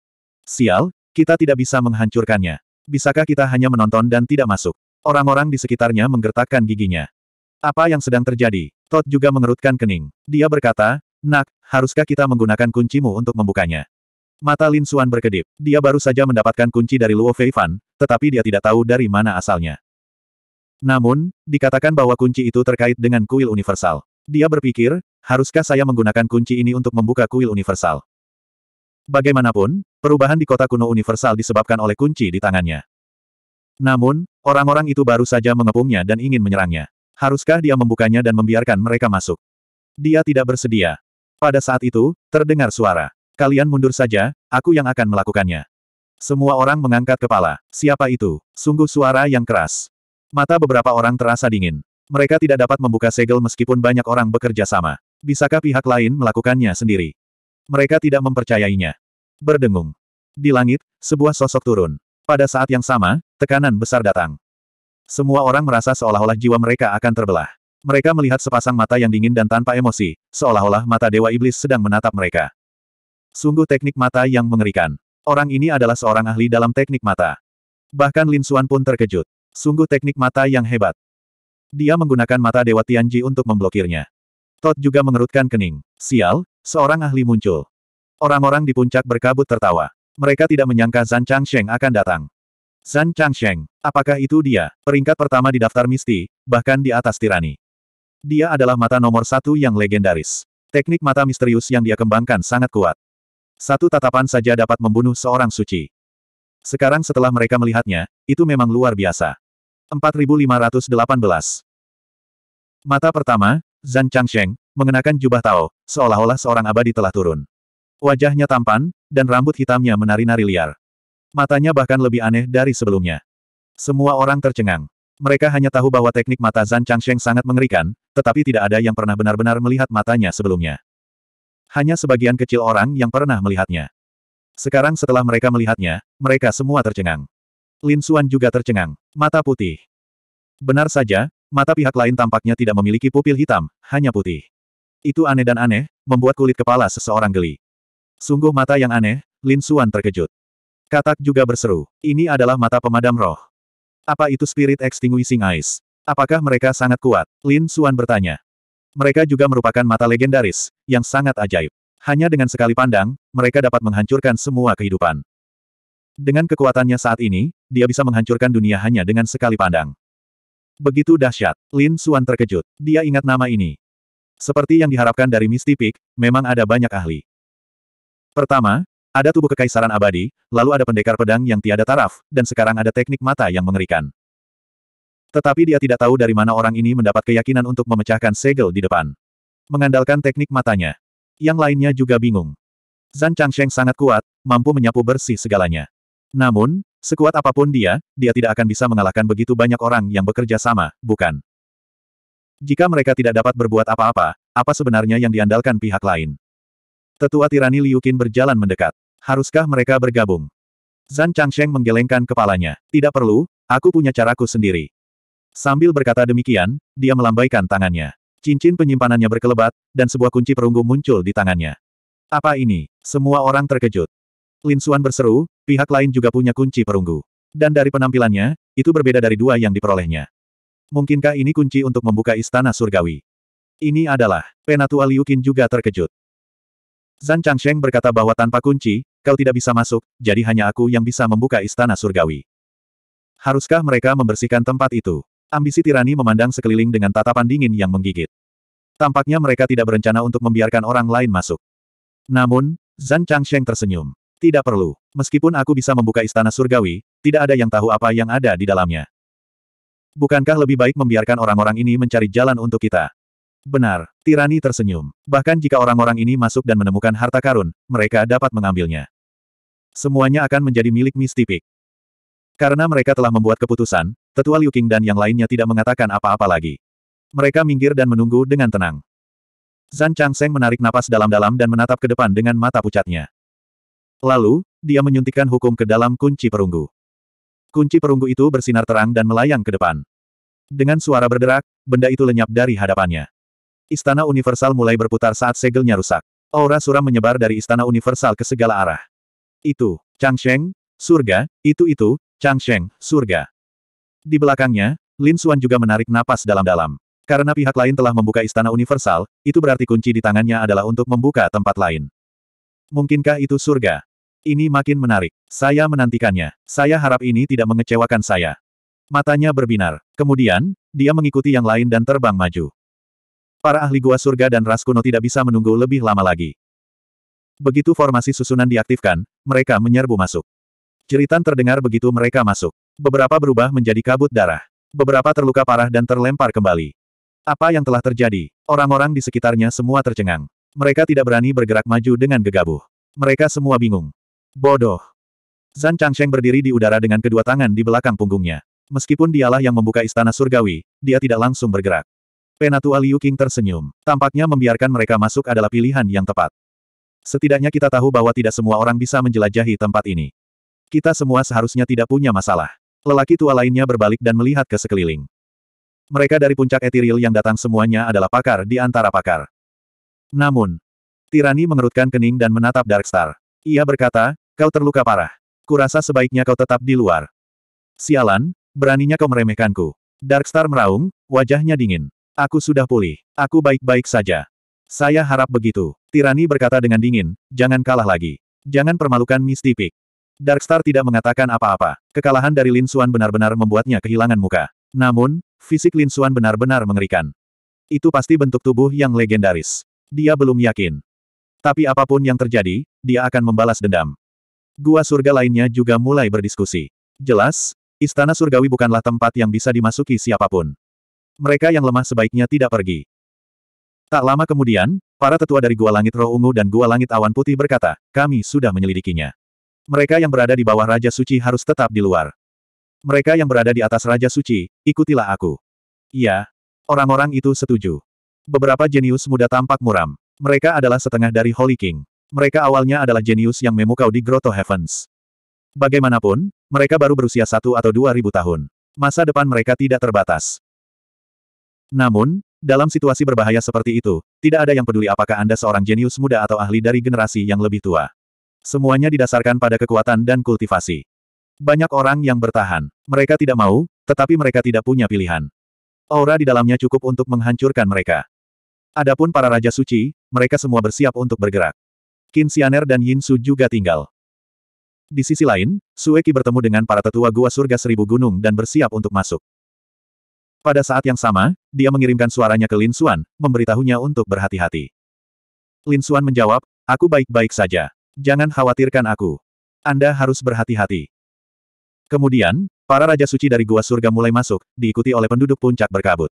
Sial, kita tidak bisa menghancurkannya. Bisakah kita hanya menonton dan tidak masuk? Orang-orang di sekitarnya menggertakkan giginya. Apa yang sedang terjadi? Todd juga mengerutkan kening. Dia berkata, Nak, haruskah kita menggunakan kuncimu untuk membukanya? Mata Lin Suan berkedip. Dia baru saja mendapatkan kunci dari Luo Feifan, tetapi dia tidak tahu dari mana asalnya. Namun, dikatakan bahwa kunci itu terkait dengan kuil universal. Dia berpikir, haruskah saya menggunakan kunci ini untuk membuka kuil universal? Bagaimanapun, perubahan di kota kuno universal disebabkan oleh kunci di tangannya. Namun, orang-orang itu baru saja mengepungnya dan ingin menyerangnya. Haruskah dia membukanya dan membiarkan mereka masuk? Dia tidak bersedia. Pada saat itu, terdengar suara. Kalian mundur saja, aku yang akan melakukannya. Semua orang mengangkat kepala. Siapa itu? Sungguh suara yang keras. Mata beberapa orang terasa dingin. Mereka tidak dapat membuka segel meskipun banyak orang bekerja sama. Bisakah pihak lain melakukannya sendiri? Mereka tidak mempercayainya. Berdengung. Di langit, sebuah sosok turun. Pada saat yang sama, Tekanan besar datang. Semua orang merasa seolah-olah jiwa mereka akan terbelah. Mereka melihat sepasang mata yang dingin dan tanpa emosi, seolah-olah mata Dewa Iblis sedang menatap mereka. Sungguh teknik mata yang mengerikan. Orang ini adalah seorang ahli dalam teknik mata. Bahkan Lin Xuan pun terkejut. Sungguh teknik mata yang hebat. Dia menggunakan mata Dewa Tianji untuk memblokirnya. Todd juga mengerutkan kening. Sial, seorang ahli muncul. Orang-orang di puncak berkabut tertawa. Mereka tidak menyangka Zan Changsheng akan datang. Zan Changsheng, apakah itu dia? Peringkat pertama di daftar misti, bahkan di atas tirani. Dia adalah mata nomor satu yang legendaris. Teknik mata misterius yang dia kembangkan sangat kuat. Satu tatapan saja dapat membunuh seorang suci. Sekarang setelah mereka melihatnya, itu memang luar biasa. 4518 Mata pertama, Zan Changsheng, mengenakan jubah Tao, seolah-olah seorang abadi telah turun. Wajahnya tampan, dan rambut hitamnya menari-nari liar. Matanya bahkan lebih aneh dari sebelumnya. Semua orang tercengang. Mereka hanya tahu bahwa teknik mata Zan Changsheng sangat mengerikan, tetapi tidak ada yang pernah benar-benar melihat matanya sebelumnya. Hanya sebagian kecil orang yang pernah melihatnya. Sekarang setelah mereka melihatnya, mereka semua tercengang. Lin Xuan juga tercengang. Mata putih. Benar saja, mata pihak lain tampaknya tidak memiliki pupil hitam, hanya putih. Itu aneh dan aneh, membuat kulit kepala seseorang geli. Sungguh mata yang aneh, Lin Xuan terkejut. Katak juga berseru. Ini adalah mata pemadam roh. Apa itu spirit extinguishing Eyes? Apakah mereka sangat kuat? Lin Suan bertanya. Mereka juga merupakan mata legendaris, yang sangat ajaib. Hanya dengan sekali pandang, mereka dapat menghancurkan semua kehidupan. Dengan kekuatannya saat ini, dia bisa menghancurkan dunia hanya dengan sekali pandang. Begitu dahsyat, Lin Suan terkejut. Dia ingat nama ini. Seperti yang diharapkan dari Misty Peak, memang ada banyak ahli. Pertama, ada tubuh kekaisaran abadi, lalu ada pendekar pedang yang tiada taraf, dan sekarang ada teknik mata yang mengerikan. Tetapi dia tidak tahu dari mana orang ini mendapat keyakinan untuk memecahkan segel di depan. Mengandalkan teknik matanya. Yang lainnya juga bingung. Zan Changsheng sangat kuat, mampu menyapu bersih segalanya. Namun, sekuat apapun dia, dia tidak akan bisa mengalahkan begitu banyak orang yang bekerja sama, bukan? Jika mereka tidak dapat berbuat apa-apa, apa sebenarnya yang diandalkan pihak lain? Tetua tirani Liu Qin berjalan mendekat. Haruskah mereka bergabung? Zan Changsheng menggelengkan kepalanya. Tidak perlu, aku punya caraku sendiri. Sambil berkata demikian, dia melambaikan tangannya. Cincin penyimpanannya berkelebat, dan sebuah kunci perunggu muncul di tangannya. Apa ini? Semua orang terkejut. Lin Xuan berseru, pihak lain juga punya kunci perunggu. Dan dari penampilannya, itu berbeda dari dua yang diperolehnya. Mungkinkah ini kunci untuk membuka istana surgawi? Ini adalah, Penatua Liu Qin juga terkejut. Zan Changsheng berkata bahwa tanpa kunci, Kau tidak bisa masuk, jadi hanya aku yang bisa membuka istana surgawi. Haruskah mereka membersihkan tempat itu? Ambisi tirani memandang sekeliling dengan tatapan dingin yang menggigit. Tampaknya mereka tidak berencana untuk membiarkan orang lain masuk. Namun, Zan Changsheng tersenyum. Tidak perlu. Meskipun aku bisa membuka istana surgawi, tidak ada yang tahu apa yang ada di dalamnya. Bukankah lebih baik membiarkan orang-orang ini mencari jalan untuk kita? Benar, Tirani tersenyum. Bahkan jika orang-orang ini masuk dan menemukan harta karun, mereka dapat mengambilnya. Semuanya akan menjadi milik Mistipik. Karena mereka telah membuat keputusan, Tetua Liu Qing dan yang lainnya tidak mengatakan apa-apa lagi. Mereka minggir dan menunggu dengan tenang. Zan Changseng menarik napas dalam-dalam dan menatap ke depan dengan mata pucatnya. Lalu, dia menyuntikkan hukum ke dalam kunci perunggu. Kunci perunggu itu bersinar terang dan melayang ke depan. Dengan suara berderak, benda itu lenyap dari hadapannya. Istana Universal mulai berputar saat segelnya rusak. Aura suram menyebar dari Istana Universal ke segala arah. Itu, Chang Sheng, surga, itu itu, Chang Sheng, surga. Di belakangnya, Lin Xuan juga menarik napas dalam-dalam. Karena pihak lain telah membuka istana universal, itu berarti kunci di tangannya adalah untuk membuka tempat lain. Mungkinkah itu surga? Ini makin menarik. Saya menantikannya. Saya harap ini tidak mengecewakan saya. Matanya berbinar. Kemudian, dia mengikuti yang lain dan terbang maju. Para ahli gua surga dan ras kuno tidak bisa menunggu lebih lama lagi. Begitu formasi susunan diaktifkan, mereka menyerbu masuk. Ceritan terdengar begitu mereka masuk. Beberapa berubah menjadi kabut darah. Beberapa terluka parah dan terlempar kembali. Apa yang telah terjadi? Orang-orang di sekitarnya semua tercengang. Mereka tidak berani bergerak maju dengan gegabah. Mereka semua bingung. Bodoh. Zan Changsheng berdiri di udara dengan kedua tangan di belakang punggungnya. Meskipun dialah yang membuka istana surgawi, dia tidak langsung bergerak. Penatua Liu Qing tersenyum. Tampaknya membiarkan mereka masuk adalah pilihan yang tepat. Setidaknya kita tahu bahwa tidak semua orang bisa menjelajahi tempat ini. Kita semua seharusnya tidak punya masalah. Lelaki tua lainnya berbalik dan melihat ke sekeliling. Mereka dari puncak etiril yang datang semuanya adalah pakar di antara pakar. Namun, Tirani mengerutkan kening dan menatap Darkstar. Ia berkata, kau terluka parah. Kurasa sebaiknya kau tetap di luar. Sialan, beraninya kau meremehkanku. Darkstar meraung, wajahnya dingin. Aku sudah pulih. Aku baik-baik saja. Saya harap begitu. Tirani berkata dengan dingin, jangan kalah lagi. Jangan permalukan Miss Tipik. Darkstar tidak mengatakan apa-apa. Kekalahan dari Lin Suan benar-benar membuatnya kehilangan muka. Namun, fisik Lin Suan benar-benar mengerikan. Itu pasti bentuk tubuh yang legendaris. Dia belum yakin. Tapi apapun yang terjadi, dia akan membalas dendam. Gua surga lainnya juga mulai berdiskusi. Jelas, istana surgawi bukanlah tempat yang bisa dimasuki siapapun. Mereka yang lemah sebaiknya tidak pergi. Tak lama kemudian, para tetua dari Gua Langit Roh Ungu dan Gua Langit Awan Putih berkata, kami sudah menyelidikinya. Mereka yang berada di bawah Raja Suci harus tetap di luar. Mereka yang berada di atas Raja Suci, ikutilah aku. Iya. Orang-orang itu setuju. Beberapa jenius muda tampak muram. Mereka adalah setengah dari Holy King. Mereka awalnya adalah jenius yang memukau di Grotto Heavens. Bagaimanapun, mereka baru berusia satu atau dua ribu tahun. Masa depan mereka tidak terbatas. Namun, dalam situasi berbahaya seperti itu, tidak ada yang peduli apakah Anda seorang jenius muda atau ahli dari generasi yang lebih tua. Semuanya didasarkan pada kekuatan dan kultivasi. Banyak orang yang bertahan. Mereka tidak mau, tetapi mereka tidak punya pilihan. Aura di dalamnya cukup untuk menghancurkan mereka. Adapun para Raja Suci, mereka semua bersiap untuk bergerak. Qin Xianer dan Yin Su juga tinggal. Di sisi lain, Sueki bertemu dengan para tetua gua surga seribu gunung dan bersiap untuk masuk. Pada saat yang sama, dia mengirimkan suaranya ke Lin Xuan, memberitahunya untuk berhati-hati. Lin Xuan menjawab, aku baik-baik saja. Jangan khawatirkan aku. Anda harus berhati-hati. Kemudian, para Raja Suci dari Gua Surga mulai masuk, diikuti oleh penduduk puncak berkabut.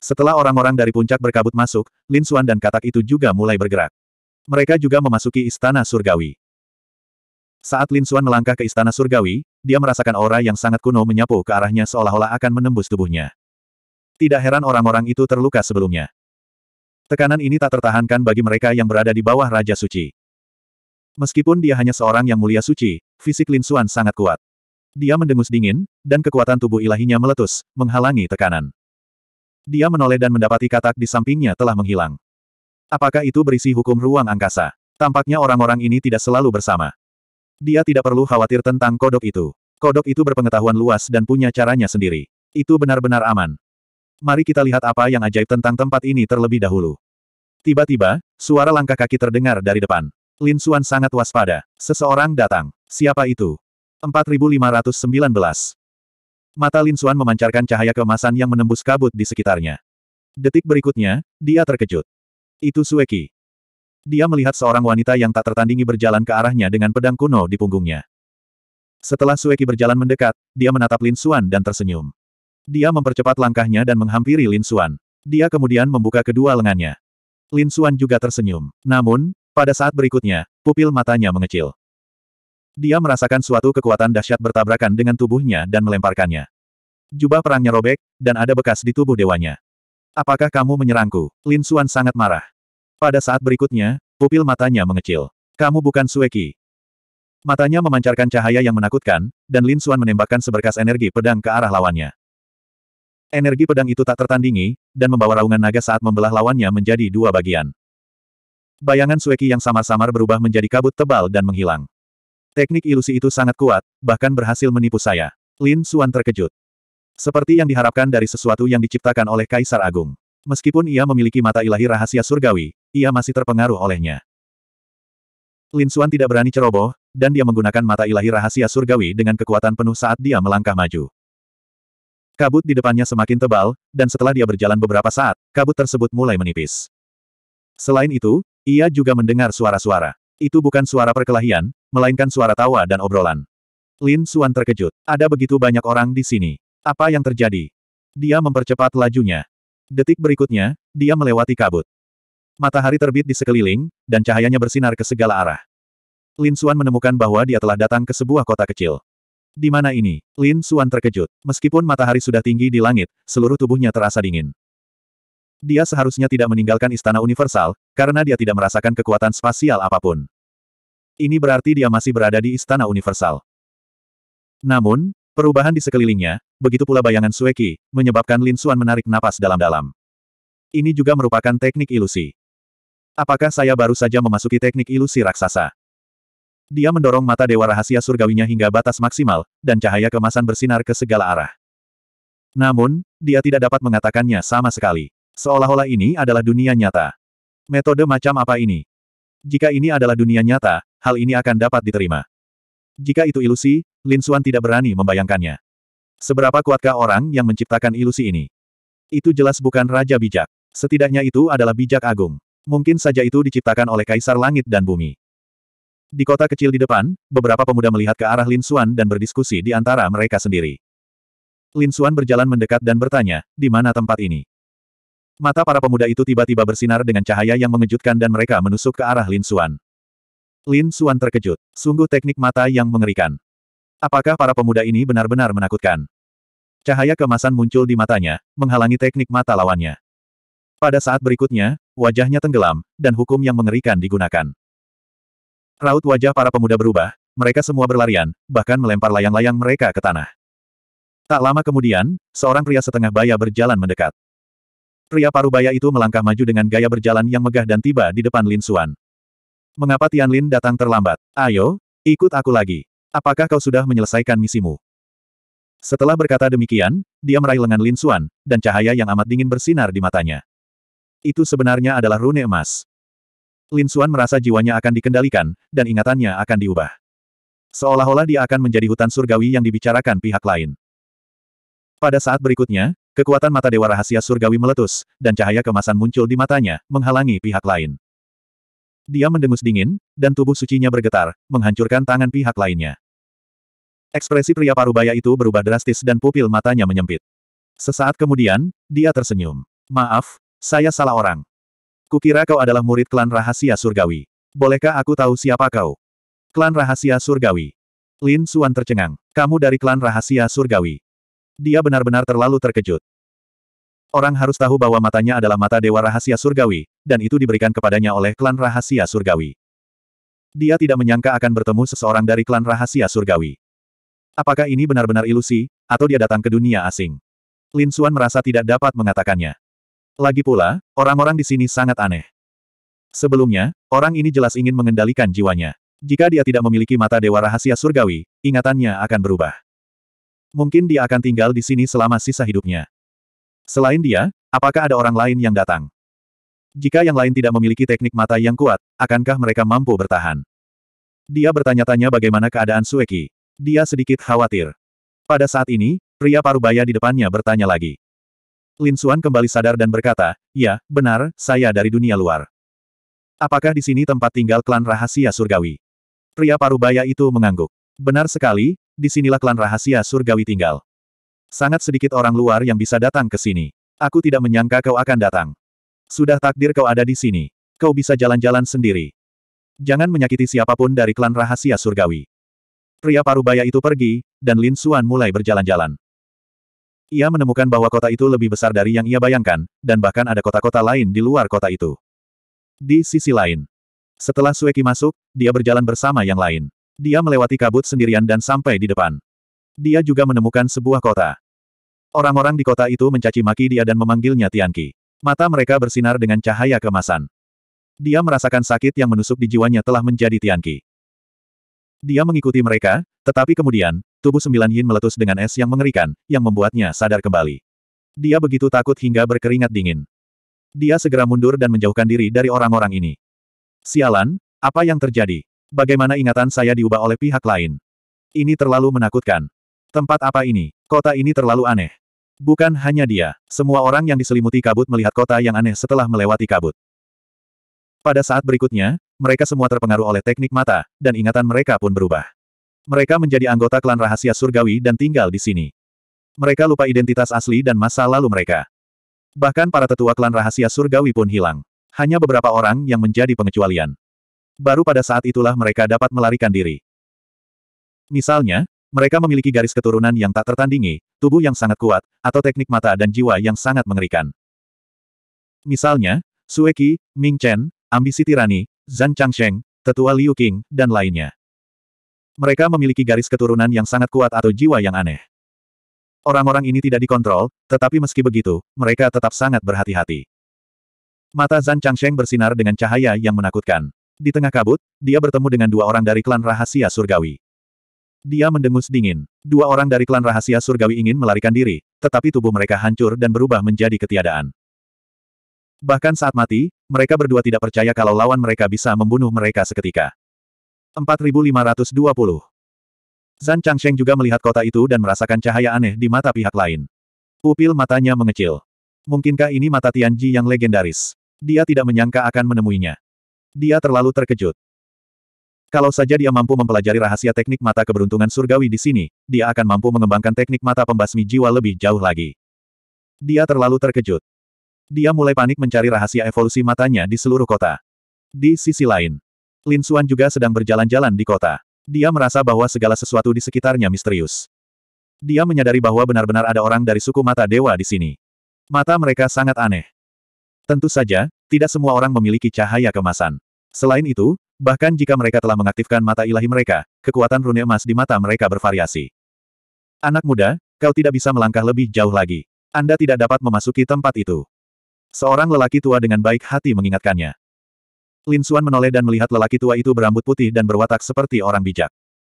Setelah orang-orang dari puncak berkabut masuk, Lin Xuan dan katak itu juga mulai bergerak. Mereka juga memasuki istana surgawi. Saat Lin Xuan melangkah ke istana surgawi, dia merasakan aura yang sangat kuno menyapu ke arahnya seolah-olah akan menembus tubuhnya. Tidak heran orang-orang itu terluka sebelumnya. Tekanan ini tak tertahankan bagi mereka yang berada di bawah Raja Suci. Meskipun dia hanya seorang yang mulia suci, fisik Lin Suan sangat kuat. Dia mendengus dingin, dan kekuatan tubuh ilahinya meletus, menghalangi tekanan. Dia menoleh dan mendapati katak di sampingnya telah menghilang. Apakah itu berisi hukum ruang angkasa? Tampaknya orang-orang ini tidak selalu bersama. Dia tidak perlu khawatir tentang kodok itu. Kodok itu berpengetahuan luas dan punya caranya sendiri. Itu benar-benar aman. Mari kita lihat apa yang ajaib tentang tempat ini terlebih dahulu. Tiba-tiba, suara langkah kaki terdengar dari depan. Lin Suan sangat waspada. Seseorang datang. Siapa itu? 4519. Mata Lin Suan memancarkan cahaya kemasan yang menembus kabut di sekitarnya. Detik berikutnya, dia terkejut. Itu Sueki. Dia melihat seorang wanita yang tak tertandingi berjalan ke arahnya dengan pedang kuno di punggungnya. Setelah Sueki berjalan mendekat, dia menatap Lin Xuan dan tersenyum. Dia mempercepat langkahnya dan menghampiri Lin Xuan. Dia kemudian membuka kedua lengannya. Lin Xuan juga tersenyum. Namun, pada saat berikutnya, pupil matanya mengecil. Dia merasakan suatu kekuatan dahsyat bertabrakan dengan tubuhnya dan melemparkannya. Jubah perangnya robek, dan ada bekas di tubuh dewanya. Apakah kamu menyerangku? Lin Xuan sangat marah. Pada saat berikutnya, pupil matanya mengecil. Kamu bukan Sueki. Matanya memancarkan cahaya yang menakutkan, dan Lin Xuan menembakkan seberkas energi pedang ke arah lawannya. Energi pedang itu tak tertandingi, dan membawa raungan naga saat membelah lawannya menjadi dua bagian. Bayangan Sueki yang samar-samar berubah menjadi kabut tebal dan menghilang. Teknik ilusi itu sangat kuat, bahkan berhasil menipu saya. Lin Xuan terkejut. Seperti yang diharapkan dari sesuatu yang diciptakan oleh Kaisar Agung. Meskipun ia memiliki mata ilahi rahasia surgawi, ia masih terpengaruh olehnya. Lin Xuan tidak berani ceroboh, dan dia menggunakan mata ilahi rahasia surgawi dengan kekuatan penuh saat dia melangkah maju. Kabut di depannya semakin tebal, dan setelah dia berjalan beberapa saat, kabut tersebut mulai menipis. Selain itu, ia juga mendengar suara-suara. Itu bukan suara perkelahian, melainkan suara tawa dan obrolan. Lin Xuan terkejut. Ada begitu banyak orang di sini. Apa yang terjadi? Dia mempercepat lajunya. Detik berikutnya, dia melewati kabut. Matahari terbit di sekeliling, dan cahayanya bersinar ke segala arah. Lin Xuan menemukan bahwa dia telah datang ke sebuah kota kecil. Di mana ini? Lin Xuan terkejut. Meskipun matahari sudah tinggi di langit, seluruh tubuhnya terasa dingin. Dia seharusnya tidak meninggalkan Istana Universal, karena dia tidak merasakan kekuatan spasial apapun. Ini berarti dia masih berada di Istana Universal. Namun, perubahan di sekelilingnya, begitu pula bayangan Sueki, menyebabkan Lin Xuan menarik napas dalam-dalam. Ini juga merupakan teknik ilusi. Apakah saya baru saja memasuki teknik ilusi raksasa? Dia mendorong mata dewa rahasia surgawinya hingga batas maksimal, dan cahaya kemasan bersinar ke segala arah. Namun, dia tidak dapat mengatakannya sama sekali. Seolah-olah ini adalah dunia nyata. Metode macam apa ini? Jika ini adalah dunia nyata, hal ini akan dapat diterima. Jika itu ilusi, Lin Suan tidak berani membayangkannya. Seberapa kuatkah orang yang menciptakan ilusi ini? Itu jelas bukan raja bijak. Setidaknya itu adalah bijak agung. Mungkin saja itu diciptakan oleh Kaisar Langit dan Bumi. Di kota kecil di depan, beberapa pemuda melihat ke arah Lin Xuan dan berdiskusi di antara mereka sendiri. Lin Xuan berjalan mendekat dan bertanya, di mana tempat ini? Mata para pemuda itu tiba-tiba bersinar dengan cahaya yang mengejutkan dan mereka menusuk ke arah Lin Xuan. Lin Xuan terkejut. Sungguh teknik mata yang mengerikan. Apakah para pemuda ini benar-benar menakutkan? Cahaya kemasan muncul di matanya, menghalangi teknik mata lawannya. Pada saat berikutnya, wajahnya tenggelam, dan hukum yang mengerikan digunakan. Raut wajah para pemuda berubah, mereka semua berlarian, bahkan melempar layang-layang mereka ke tanah. Tak lama kemudian, seorang pria setengah baya berjalan mendekat. Pria parubaya itu melangkah maju dengan gaya berjalan yang megah dan tiba di depan Lin Suan. Mengapa Tian Lin datang terlambat? Ayo, ikut aku lagi. Apakah kau sudah menyelesaikan misimu? Setelah berkata demikian, dia meraih lengan Lin Suan, dan cahaya yang amat dingin bersinar di matanya. Itu sebenarnya adalah rune emas. Lin Xuan merasa jiwanya akan dikendalikan, dan ingatannya akan diubah. Seolah-olah dia akan menjadi hutan surgawi yang dibicarakan pihak lain. Pada saat berikutnya, kekuatan mata dewa rahasia surgawi meletus, dan cahaya kemasan muncul di matanya, menghalangi pihak lain. Dia mendengus dingin, dan tubuh sucinya bergetar, menghancurkan tangan pihak lainnya. Ekspresi pria parubaya itu berubah drastis dan pupil matanya menyempit. Sesaat kemudian, dia tersenyum. Maaf, saya salah orang. Kukira kau adalah murid klan rahasia surgawi. Bolehkah aku tahu siapa kau? Klan rahasia surgawi. Lin Suan tercengang. Kamu dari klan rahasia surgawi. Dia benar-benar terlalu terkejut. Orang harus tahu bahwa matanya adalah mata dewa rahasia surgawi, dan itu diberikan kepadanya oleh klan rahasia surgawi. Dia tidak menyangka akan bertemu seseorang dari klan rahasia surgawi. Apakah ini benar-benar ilusi, atau dia datang ke dunia asing? Lin Xuan merasa tidak dapat mengatakannya. Lagi pula, orang-orang di sini sangat aneh. Sebelumnya, orang ini jelas ingin mengendalikan jiwanya. Jika dia tidak memiliki mata dewa rahasia surgawi, ingatannya akan berubah. Mungkin dia akan tinggal di sini selama sisa hidupnya. Selain dia, apakah ada orang lain yang datang? Jika yang lain tidak memiliki teknik mata yang kuat, akankah mereka mampu bertahan? Dia bertanya-tanya bagaimana keadaan Sueki. Dia sedikit khawatir. Pada saat ini, pria parubaya di depannya bertanya lagi. Lin Suan kembali sadar dan berkata, ya, benar, saya dari dunia luar. Apakah di sini tempat tinggal klan rahasia surgawi? Pria parubaya itu mengangguk. Benar sekali, di sinilah klan rahasia surgawi tinggal. Sangat sedikit orang luar yang bisa datang ke sini. Aku tidak menyangka kau akan datang. Sudah takdir kau ada di sini. Kau bisa jalan-jalan sendiri. Jangan menyakiti siapapun dari klan rahasia surgawi. Pria parubaya itu pergi, dan Lin Suan mulai berjalan-jalan. Ia menemukan bahwa kota itu lebih besar dari yang ia bayangkan, dan bahkan ada kota-kota lain di luar kota itu. Di sisi lain, setelah Sueki masuk, dia berjalan bersama yang lain. Dia melewati kabut sendirian dan sampai di depan. Dia juga menemukan sebuah kota. Orang-orang di kota itu mencaci maki dia dan memanggilnya Tianqi. Mata mereka bersinar dengan cahaya kemasan. Dia merasakan sakit yang menusuk di jiwanya telah menjadi Tianqi. Dia mengikuti mereka, tetapi kemudian, tubuh sembilan yin meletus dengan es yang mengerikan, yang membuatnya sadar kembali. Dia begitu takut hingga berkeringat dingin. Dia segera mundur dan menjauhkan diri dari orang-orang ini. Sialan, apa yang terjadi? Bagaimana ingatan saya diubah oleh pihak lain? Ini terlalu menakutkan. Tempat apa ini? Kota ini terlalu aneh. Bukan hanya dia, semua orang yang diselimuti kabut melihat kota yang aneh setelah melewati kabut. Pada saat berikutnya, mereka semua terpengaruh oleh teknik mata, dan ingatan mereka pun berubah. Mereka menjadi anggota klan rahasia surgawi dan tinggal di sini. Mereka lupa identitas asli dan masa lalu mereka. Bahkan para tetua klan rahasia surgawi pun hilang. Hanya beberapa orang yang menjadi pengecualian. Baru pada saat itulah mereka dapat melarikan diri. Misalnya, mereka memiliki garis keturunan yang tak tertandingi, tubuh yang sangat kuat, atau teknik mata dan jiwa yang sangat mengerikan. Misalnya, Sueki, Ming Chen, ambisi tirani, Zhan Changsheng, tetua Liu Qing, dan lainnya. Mereka memiliki garis keturunan yang sangat kuat atau jiwa yang aneh. Orang-orang ini tidak dikontrol, tetapi meski begitu, mereka tetap sangat berhati-hati. Mata Zan Changsheng bersinar dengan cahaya yang menakutkan. Di tengah kabut, dia bertemu dengan dua orang dari klan rahasia surgawi. Dia mendengus dingin. Dua orang dari klan rahasia surgawi ingin melarikan diri, tetapi tubuh mereka hancur dan berubah menjadi ketiadaan. Bahkan saat mati, mereka berdua tidak percaya kalau lawan mereka bisa membunuh mereka seketika. 4520 Zan Changsheng juga melihat kota itu dan merasakan cahaya aneh di mata pihak lain. Pupil matanya mengecil. Mungkinkah ini mata Tianji yang legendaris? Dia tidak menyangka akan menemuinya. Dia terlalu terkejut. Kalau saja dia mampu mempelajari rahasia teknik mata keberuntungan surgawi di sini, dia akan mampu mengembangkan teknik mata pembasmi jiwa lebih jauh lagi. Dia terlalu terkejut. Dia mulai panik mencari rahasia evolusi matanya di seluruh kota. Di sisi lain, Lin Xuan juga sedang berjalan-jalan di kota. Dia merasa bahwa segala sesuatu di sekitarnya misterius. Dia menyadari bahwa benar-benar ada orang dari suku mata dewa di sini. Mata mereka sangat aneh. Tentu saja, tidak semua orang memiliki cahaya kemasan. Selain itu, bahkan jika mereka telah mengaktifkan mata ilahi mereka, kekuatan rune emas di mata mereka bervariasi. Anak muda, kau tidak bisa melangkah lebih jauh lagi. Anda tidak dapat memasuki tempat itu. Seorang lelaki tua dengan baik hati mengingatkannya. Lin Xuan menoleh dan melihat lelaki tua itu berambut putih dan berwatak seperti orang bijak.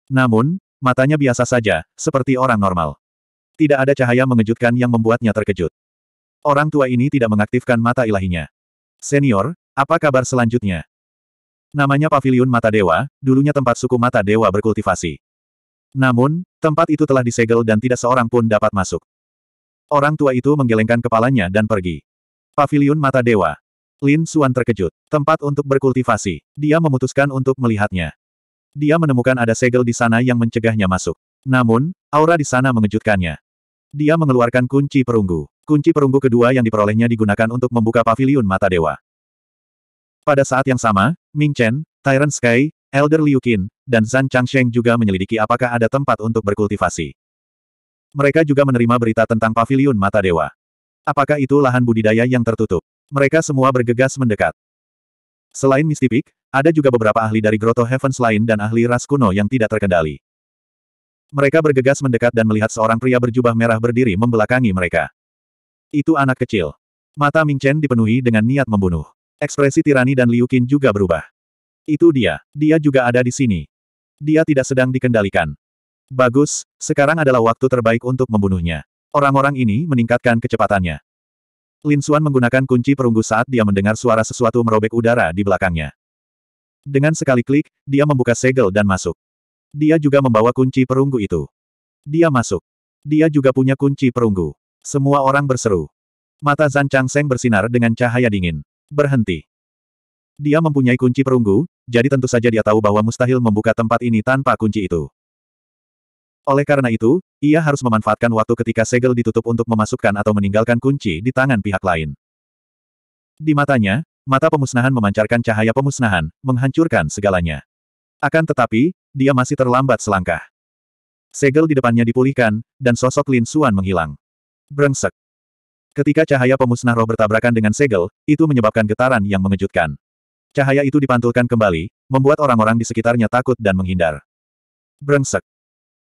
Namun, matanya biasa saja, seperti orang normal. Tidak ada cahaya mengejutkan yang membuatnya terkejut. Orang tua ini tidak mengaktifkan mata ilahinya. Senior, apa kabar selanjutnya? Namanya Paviliun Mata Dewa, dulunya tempat suku Mata Dewa berkultivasi. Namun, tempat itu telah disegel dan tidak seorang pun dapat masuk. Orang tua itu menggelengkan kepalanya dan pergi. Pavilion Mata Dewa. Lin Suan terkejut. Tempat untuk berkultivasi. Dia memutuskan untuk melihatnya. Dia menemukan ada segel di sana yang mencegahnya masuk. Namun, aura di sana mengejutkannya. Dia mengeluarkan kunci perunggu. Kunci perunggu kedua yang diperolehnya digunakan untuk membuka pavilion mata dewa. Pada saat yang sama, Ming Chen, Tyrant Sky, Elder Liu Qin, dan Zhan Changsheng juga menyelidiki apakah ada tempat untuk berkultivasi. Mereka juga menerima berita tentang pavilion mata dewa. Apakah itu lahan budidaya yang tertutup? Mereka semua bergegas mendekat. Selain mistipik, ada juga beberapa ahli dari Grotto Heavens lain dan ahli ras kuno yang tidak terkendali. Mereka bergegas mendekat dan melihat seorang pria berjubah merah berdiri membelakangi mereka. Itu anak kecil. Mata Ming Chen dipenuhi dengan niat membunuh. Ekspresi tirani dan Liu Qin juga berubah. Itu dia, dia juga ada di sini. Dia tidak sedang dikendalikan. Bagus, sekarang adalah waktu terbaik untuk membunuhnya. Orang-orang ini meningkatkan kecepatannya. Lin Xuan menggunakan kunci perunggu saat dia mendengar suara sesuatu merobek udara di belakangnya. Dengan sekali klik, dia membuka segel dan masuk. Dia juga membawa kunci perunggu itu. Dia masuk. Dia juga punya kunci perunggu. Semua orang berseru. Mata Zan Chang Seng bersinar dengan cahaya dingin. Berhenti. Dia mempunyai kunci perunggu, jadi tentu saja dia tahu bahwa mustahil membuka tempat ini tanpa kunci itu. Oleh karena itu, ia harus memanfaatkan waktu ketika segel ditutup untuk memasukkan atau meninggalkan kunci di tangan pihak lain. Di matanya, mata pemusnahan memancarkan cahaya pemusnahan, menghancurkan segalanya. Akan tetapi, dia masih terlambat selangkah. Segel di depannya dipulihkan, dan sosok Lin Suan menghilang. Brengsek. Ketika cahaya pemusnah roh bertabrakan dengan segel, itu menyebabkan getaran yang mengejutkan. Cahaya itu dipantulkan kembali, membuat orang-orang di sekitarnya takut dan menghindar. Brengsek.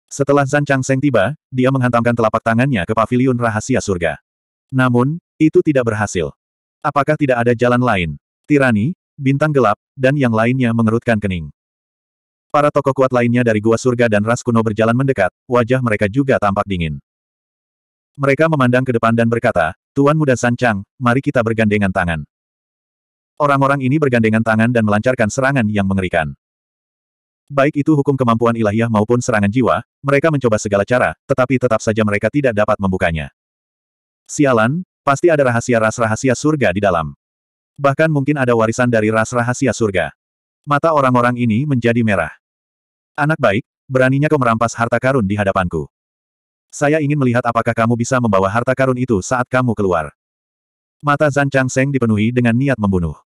Setelah Zan Seng tiba, dia menghantamkan telapak tangannya ke Pavilion rahasia surga. Namun, itu tidak berhasil. Apakah tidak ada jalan lain? Tirani, bintang gelap, dan yang lainnya mengerutkan kening. Para tokoh kuat lainnya dari gua surga dan ras kuno berjalan mendekat, wajah mereka juga tampak dingin. Mereka memandang ke depan dan berkata, Tuan Muda Sancang, mari kita bergandengan tangan. Orang-orang ini bergandengan tangan dan melancarkan serangan yang mengerikan. Baik itu hukum kemampuan ilahiyah maupun serangan jiwa, mereka mencoba segala cara, tetapi tetap saja mereka tidak dapat membukanya. Sialan, pasti ada rahasia ras rahasia surga di dalam. Bahkan mungkin ada warisan dari ras rahasia surga. Mata orang-orang ini menjadi merah. Anak baik, beraninya kau merampas harta karun di hadapanku. Saya ingin melihat apakah kamu bisa membawa harta karun itu saat kamu keluar. Mata Zan Chang Seng dipenuhi dengan niat membunuh.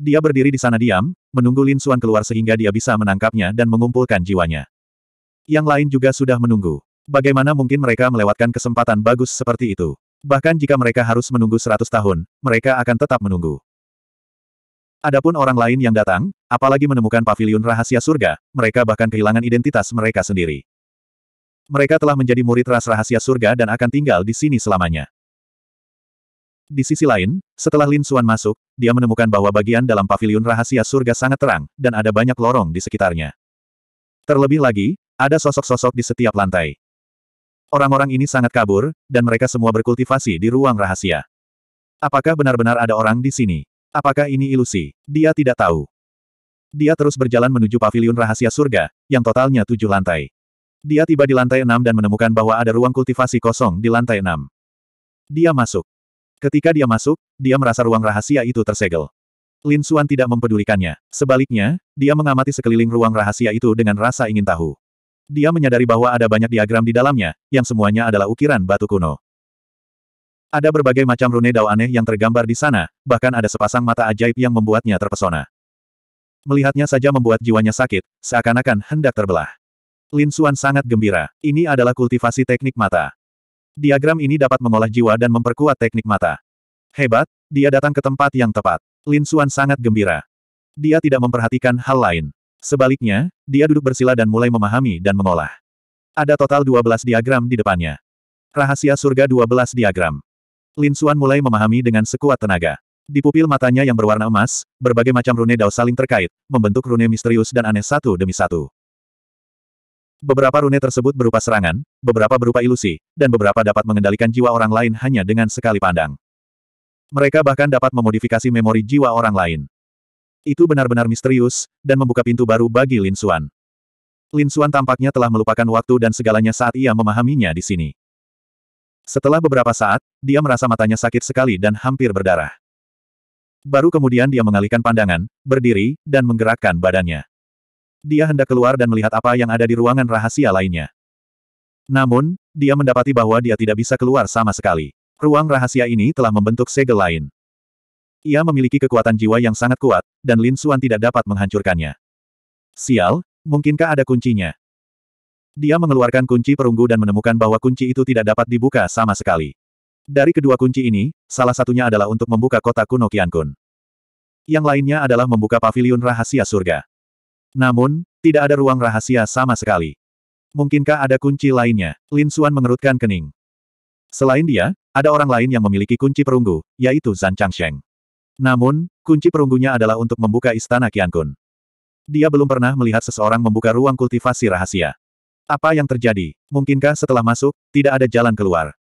Dia berdiri di sana diam, menunggu Lin Suan keluar sehingga dia bisa menangkapnya dan mengumpulkan jiwanya. Yang lain juga sudah menunggu. Bagaimana mungkin mereka melewatkan kesempatan bagus seperti itu? Bahkan jika mereka harus menunggu seratus tahun, mereka akan tetap menunggu. Adapun orang lain yang datang, apalagi menemukan paviliun rahasia surga, mereka bahkan kehilangan identitas mereka sendiri. Mereka telah menjadi murid ras rahasia surga dan akan tinggal di sini selamanya. Di sisi lain, setelah Lin Suan masuk, dia menemukan bahwa bagian dalam paviliun rahasia surga sangat terang, dan ada banyak lorong di sekitarnya. Terlebih lagi, ada sosok-sosok di setiap lantai. Orang-orang ini sangat kabur, dan mereka semua berkultivasi di ruang rahasia. Apakah benar-benar ada orang di sini? Apakah ini ilusi? Dia tidak tahu. Dia terus berjalan menuju paviliun rahasia surga, yang totalnya tujuh lantai. Dia tiba di lantai enam dan menemukan bahwa ada ruang kultivasi kosong di lantai enam. Dia masuk. Ketika dia masuk, dia merasa ruang rahasia itu tersegel. Lin Xuan tidak mempedulikannya. Sebaliknya, dia mengamati sekeliling ruang rahasia itu dengan rasa ingin tahu. Dia menyadari bahwa ada banyak diagram di dalamnya, yang semuanya adalah ukiran batu kuno. Ada berbagai macam rune dao aneh yang tergambar di sana, bahkan ada sepasang mata ajaib yang membuatnya terpesona. Melihatnya saja membuat jiwanya sakit, seakan-akan hendak terbelah. Lin Xuan sangat gembira. Ini adalah kultivasi teknik mata. Diagram ini dapat mengolah jiwa dan memperkuat teknik mata. Hebat, dia datang ke tempat yang tepat. Lin Xuan sangat gembira. Dia tidak memperhatikan hal lain. Sebaliknya, dia duduk bersila dan mulai memahami dan mengolah. Ada total 12 diagram di depannya. Rahasia surga 12 diagram. Lin Xuan mulai memahami dengan sekuat tenaga. Di pupil matanya yang berwarna emas, berbagai macam rune dao saling terkait, membentuk rune misterius dan aneh satu demi satu. Beberapa rune tersebut berupa serangan, beberapa berupa ilusi, dan beberapa dapat mengendalikan jiwa orang lain hanya dengan sekali pandang. Mereka bahkan dapat memodifikasi memori jiwa orang lain. Itu benar-benar misterius, dan membuka pintu baru bagi Lin Xuan. Lin Xuan tampaknya telah melupakan waktu dan segalanya saat ia memahaminya di sini. Setelah beberapa saat, dia merasa matanya sakit sekali dan hampir berdarah. Baru kemudian dia mengalihkan pandangan, berdiri, dan menggerakkan badannya. Dia hendak keluar dan melihat apa yang ada di ruangan rahasia lainnya. Namun, dia mendapati bahwa dia tidak bisa keluar sama sekali. Ruang rahasia ini telah membentuk segel lain. Ia memiliki kekuatan jiwa yang sangat kuat, dan Lin Xuan tidak dapat menghancurkannya. Sial, mungkinkah ada kuncinya? Dia mengeluarkan kunci perunggu dan menemukan bahwa kunci itu tidak dapat dibuka sama sekali. Dari kedua kunci ini, salah satunya adalah untuk membuka kota kuno Kiankun. Yang lainnya adalah membuka Paviliun rahasia surga. Namun, tidak ada ruang rahasia sama sekali. Mungkinkah ada kunci lainnya? Lin Xuan mengerutkan kening. Selain dia, ada orang lain yang memiliki kunci perunggu, yaitu Zan Changsheng. Namun, kunci perunggunya adalah untuk membuka istana Kun. Dia belum pernah melihat seseorang membuka ruang kultivasi rahasia. Apa yang terjadi? Mungkinkah setelah masuk, tidak ada jalan keluar?